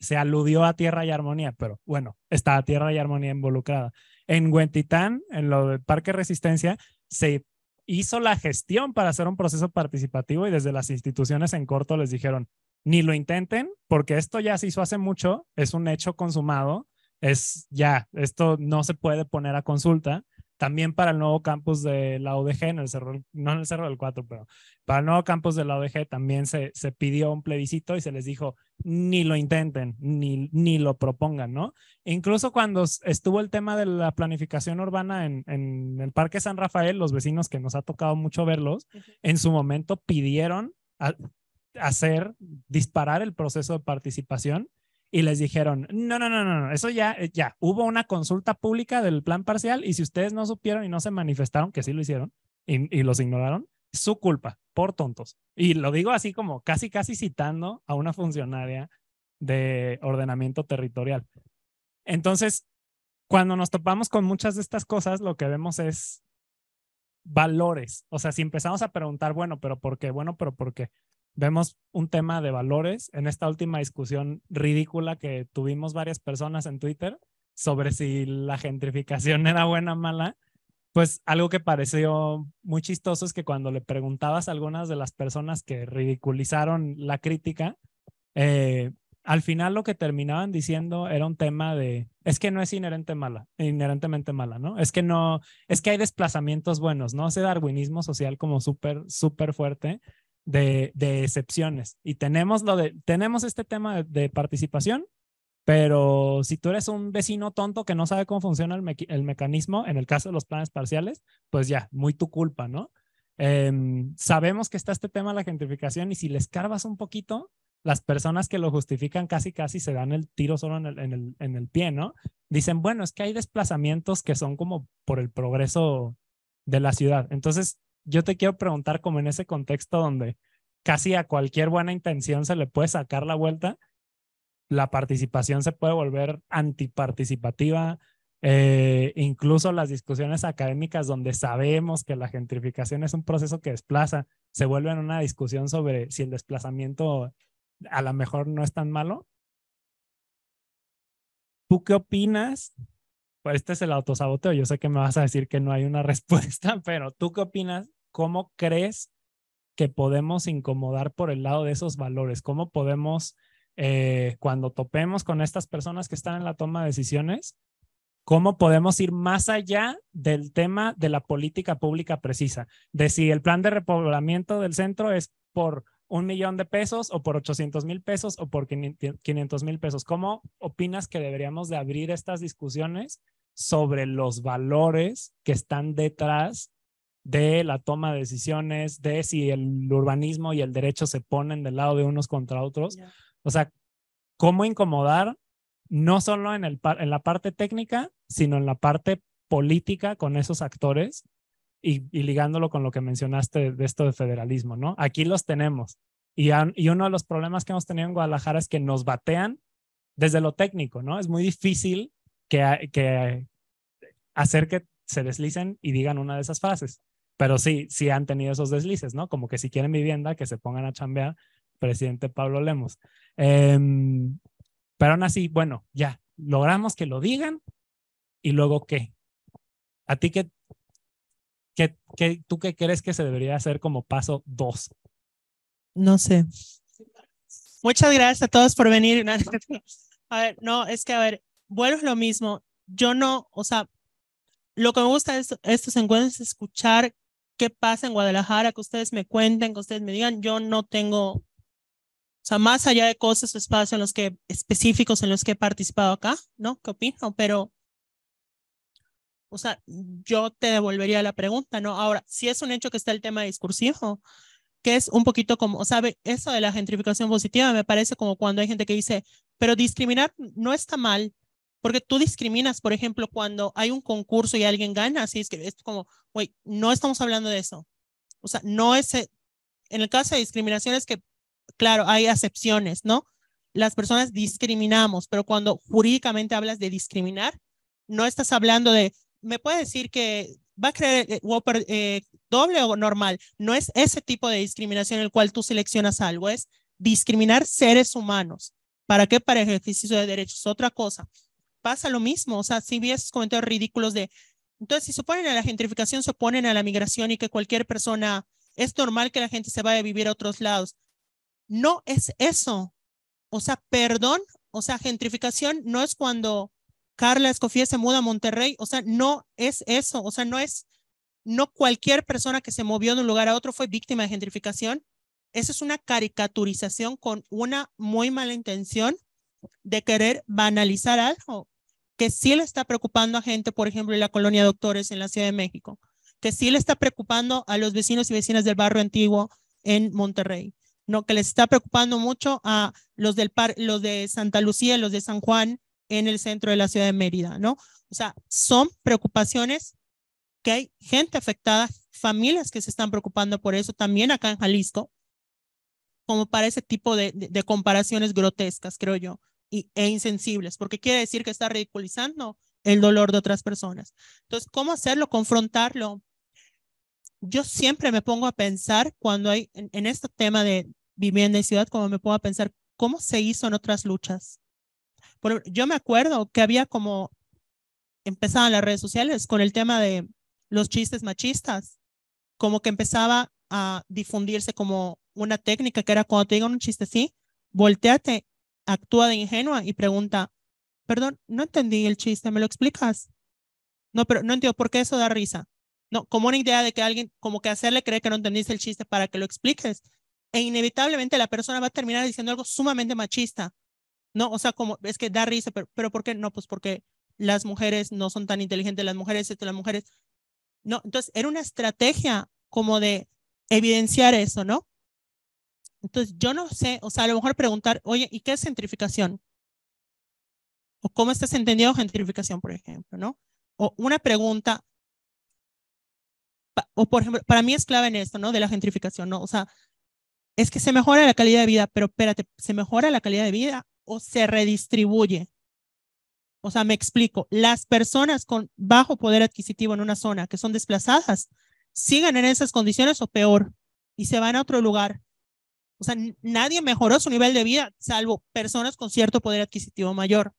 se, aludió a Tierra y Armonía, pero bueno, está Tierra y Armonía involucrada. En Huentitán, en lo del Parque Resistencia, se hizo la gestión para hacer un proceso participativo y desde las instituciones en corto les dijeron, ni lo intenten, porque esto ya se hizo hace mucho, es un hecho consumado, es ya, esto no se puede poner a consulta también para el nuevo campus de la ODG, en el cerro, no en el Cerro del 4, pero para el nuevo campus de la ODG también se, se pidió un plebiscito y se les dijo, ni lo intenten, ni, ni lo propongan, ¿no? E incluso cuando estuvo el tema de la planificación urbana en, en, el Parque San Rafael, los vecinos que nos ha tocado mucho verlos, en su momento pidieron hacer, disparar el proceso de participación y les dijeron, no, no, no, no, eso ya, eh, ya, hubo una consulta pública del plan parcial y si ustedes no supieron y no se manifestaron, que sí lo hicieron y, los ignoraron, su culpa, por tontos. Y lo digo así como casi, casi citando a una funcionaria de ordenamiento territorial. Entonces, cuando nos topamos con muchas de estas cosas, lo que vemos es valores. O sea, si empezamos a preguntar, bueno, pero ¿por qué? Bueno, pero ¿por qué? vemos un tema de valores en esta última discusión ridícula que tuvimos varias personas en Twitter sobre si la gentrificación era buena o mala, pues algo que pareció muy chistoso es que cuando le preguntabas a algunas de las personas que ridiculizaron la crítica, eh, al final lo que terminaban diciendo era un tema de, es que no es inherente mala, inherentemente mala, ¿no? Es que no, es que hay desplazamientos buenos, ¿no? Ese darwinismo social como súper, súper fuerte de, excepciones. Y tenemos, lo de, tenemos este tema de, participación, pero si tú eres un vecino tonto que no sabe cómo funciona el, mecanismo, en el caso de los planes parciales, pues ya, muy tu culpa, ¿no? Em, sabemos que está este tema de la gentrificación y si le escarbas un poquito, las personas que lo justifican casi casi se dan el tiro solo en el, en el, en el pie, ¿no? Dicen, bueno, es que hay desplazamientos que son como por el progreso de la ciudad. Entonces, yo te quiero preguntar como en ese contexto donde casi a cualquier buena intención se le puede sacar la vuelta, la participación se puede volver antiparticipativa, eh, incluso las discusiones académicas donde sabemos que la gentrificación es un proceso que desplaza, se vuelven una discusión sobre si el desplazamiento a lo mejor no es tan malo. ¿Tú qué opinas pues, este es el autosaboteo. Yo sé que me vas a decir que no hay una respuesta, pero ¿tú qué opinas? ¿Cómo crees que podemos incomodar por el lado de esos valores? ¿Cómo podemos, eh, cuando topemos con estas personas que están en la toma de decisiones, cómo podemos ir más allá del tema de la política pública precisa? De si el plan de repoblamiento del centro es por un millón de pesos o por 800 mil pesos o por 500 mil pesos. ¿Cómo opinas que deberíamos de abrir estas discusiones sobre los valores que están detrás de la toma de decisiones, de si el urbanismo y el derecho se ponen del lado de unos contra otros? O sea, ¿cómo incomodar no solo en, el, en la parte técnica, sino en la parte política con esos actores y, ligándolo con lo que mencionaste de esto de federalismo, ¿no? Aquí los tenemos. Y, uno de los problemas que hemos tenido en Guadalajara es que nos batean desde lo técnico, ¿no? Es muy difícil que, que hacer que se deslicen y digan una de esas frases. Pero sí, sí han tenido esos deslices, ¿no? Como que si quieren vivienda, que se pongan a chambear, presidente Pablo Lemos. Em, pero aún así, bueno, ya, logramos que lo digan y luego qué. ¿A ti qué, ¿Qué, qué, tú qué crees que se debería hacer como paso dos? No sé. Muchas gracias a todos por venir. A ver, no, es que, a ver, bueno es lo mismo. Yo no, o sea, lo que me gusta de estos encuentros es escuchar qué pasa en Guadalajara, que ustedes me cuenten, que ustedes me digan. Yo no tengo, o sea, más allá de cosas o espacios en los que, específicos en los que he participado acá, ¿no? ¿Qué opino? Pero o sea, yo te devolvería la pregunta, ¿no? Ahora, si es un hecho que está el tema discursivo, que es un poquito como, ¿sabe? Eso de la gentrificación positiva me parece como cuando hay gente que dice, pero discriminar no está mal, porque tú discriminas, por ejemplo, cuando hay un concurso y alguien gana, así es que es como, güey, no estamos hablando de eso. O sea, no es, eh, en el caso de discriminación es que, claro, hay acepciones, ¿no? Las personas discriminamos, pero cuando jurídicamente hablas de discriminar, no estás hablando de, me puede decir que va a creer eh, eh, doble o normal. No es ese tipo de discriminación en el cual tú seleccionas algo, es discriminar seres humanos. ¿Para qué? Para ejercicio de derechos. Otra cosa, pasa lo mismo. O sea, si vi esos comentarios ridículos de, entonces si se oponen a la gentrificación, se oponen a la migración y que cualquier persona, es normal que la gente se vaya a vivir a otros lados. No es eso. O sea, perdón, o sea, gentrificación no es cuando Carla Escofía se muda a Monterrey, o sea, no es eso, o sea, no es, no cualquier persona que se movió de un lugar a otro fue víctima de gentrificación. Esa es una caricaturización con una muy mala intención de querer banalizar algo que sí le está preocupando a gente, por ejemplo, en la colonia Doctores en la Ciudad de México, que sí le está preocupando a los vecinos y vecinas del barrio antiguo en Monterrey, no que les está preocupando mucho a los del los de Santa Lucía, los de San Juan, en el centro de la ciudad de Mérida, ¿no? O sea, son preocupaciones que hay gente afectada, familias que se están preocupando por eso, también acá en Jalisco, como para ese tipo de, comparaciones grotescas, creo yo, e insensibles, porque quiere decir que está ridiculizando el dolor de otras personas. Entonces, ¿cómo hacerlo? Confrontarlo. Yo siempre me pongo a pensar cuando hay, en, este tema de vivienda y ciudad, como me puedo pensar cómo se hizo en otras luchas, yo me acuerdo que había como, en las redes sociales con el tema de los chistes machistas, como que empezaba a difundirse como una técnica que era cuando te digan un chiste así, volteate, actúa de ingenua y pregunta, perdón, no entendí el chiste, ¿me lo explicas? No, pero no entiendo por qué eso da risa. No, como una idea de que alguien, como que hacerle creer que no entendiste el chiste para que lo expliques. E inevitablemente la persona va a terminar diciendo algo sumamente machista, no, o sea, como es que da risa, pero, pero ¿por qué? No, pues porque las mujeres no son tan inteligentes, las mujeres, esto, las mujeres. No, entonces era una estrategia como de evidenciar eso, ¿no? Entonces yo no sé, o sea, a lo mejor preguntar, oye, ¿y qué es gentrificación? O cómo estás entendiendo gentrificación, por ejemplo, ¿no? O una pregunta, o por ejemplo, para mí es clave en esto, ¿no? De la gentrificación, ¿no? O sea, es que se mejora la calidad de vida, pero espérate, ¿se mejora la calidad de vida se redistribuye. O sea, me explico, las personas con bajo poder adquisitivo en una zona que son desplazadas siguen en esas condiciones o peor y se van a otro lugar. O sea, nadie mejoró su nivel de vida salvo personas con cierto poder adquisitivo mayor.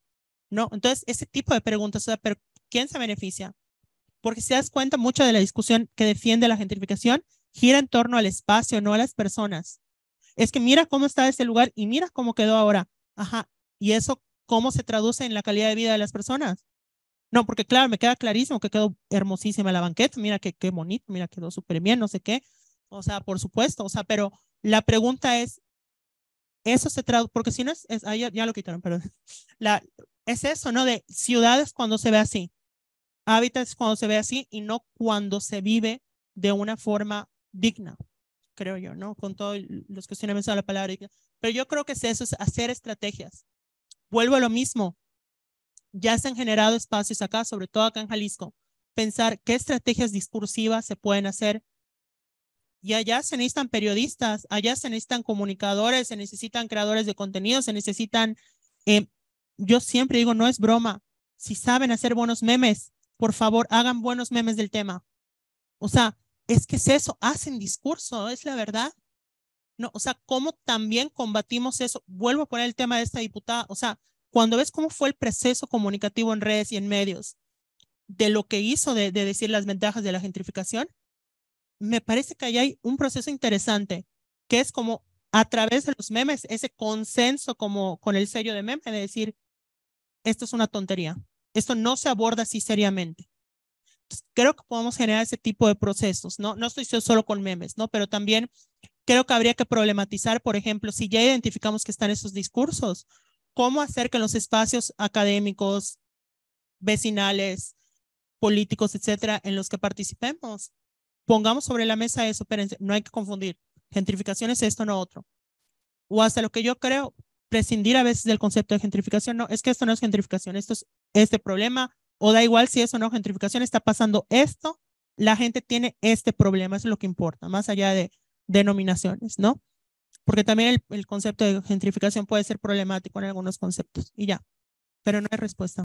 ¿No? Entonces, ese tipo de preguntas, o sea, ¿pero ¿quién se beneficia? Porque si das cuenta, mucha de la discusión que defiende la gentrificación gira en torno al espacio, no a las personas. Es que mira cómo está ese lugar y mira cómo quedó ahora. Ajá. ¿Y eso cómo se traduce en la calidad de vida de las personas? No, porque claro, me queda clarísimo que quedó hermosísima la banqueta, mira qué bonito, mira quedó súper bien, no sé qué. O sea, por supuesto, o sea, pero la pregunta es, eso se traduce, porque si no es, ah, ya, lo quitaron, pero la, es eso, ¿no? De ciudades cuando se ve así, hábitats cuando se ve así y no cuando se vive de una forma digna creo yo, ¿no? Con todos los que han mencionado la palabra. Pero yo creo que es eso es hacer estrategias. Vuelvo a lo mismo. Ya se han generado espacios acá, sobre todo acá en Jalisco. Pensar qué estrategias discursivas se pueden hacer. Y allá se necesitan periodistas, allá se necesitan comunicadores, se necesitan creadores de contenido, se necesitan... Eh, yo siempre digo, no es broma. Si saben hacer buenos memes, por favor, hagan buenos memes del tema. O sea, es que es eso, hacen discurso, es la verdad. No, o sea, cómo también combatimos eso. Vuelvo a poner el tema de esta diputada. O sea, cuando ves cómo fue el proceso comunicativo en redes y en medios de lo que hizo de, decir las ventajas de la gentrificación, me parece que ahí hay un proceso interesante, que es como a través de los memes, ese consenso como con el sello de meme de decir, esto es una tontería, esto no se aborda así seriamente creo que podemos generar ese tipo de procesos, ¿no? No estoy solo con memes, ¿no? Pero también creo que habría que problematizar, por ejemplo, si ya identificamos que están esos discursos, cómo hacer que los espacios académicos, vecinales, políticos, etcétera, en los que participemos, pongamos sobre la mesa eso, pero no hay que confundir. Gentrificación es esto, no otro. O hasta lo que yo creo, prescindir a veces del concepto de gentrificación, no, es que esto no es gentrificación, esto es este problema, o da igual si es o no gentrificación, está pasando esto, la gente tiene este problema, eso es lo que importa, más allá de denominaciones, ¿no? Porque también el concepto de gentrificación puede ser problemático en algunos conceptos y ya, pero no hay respuesta.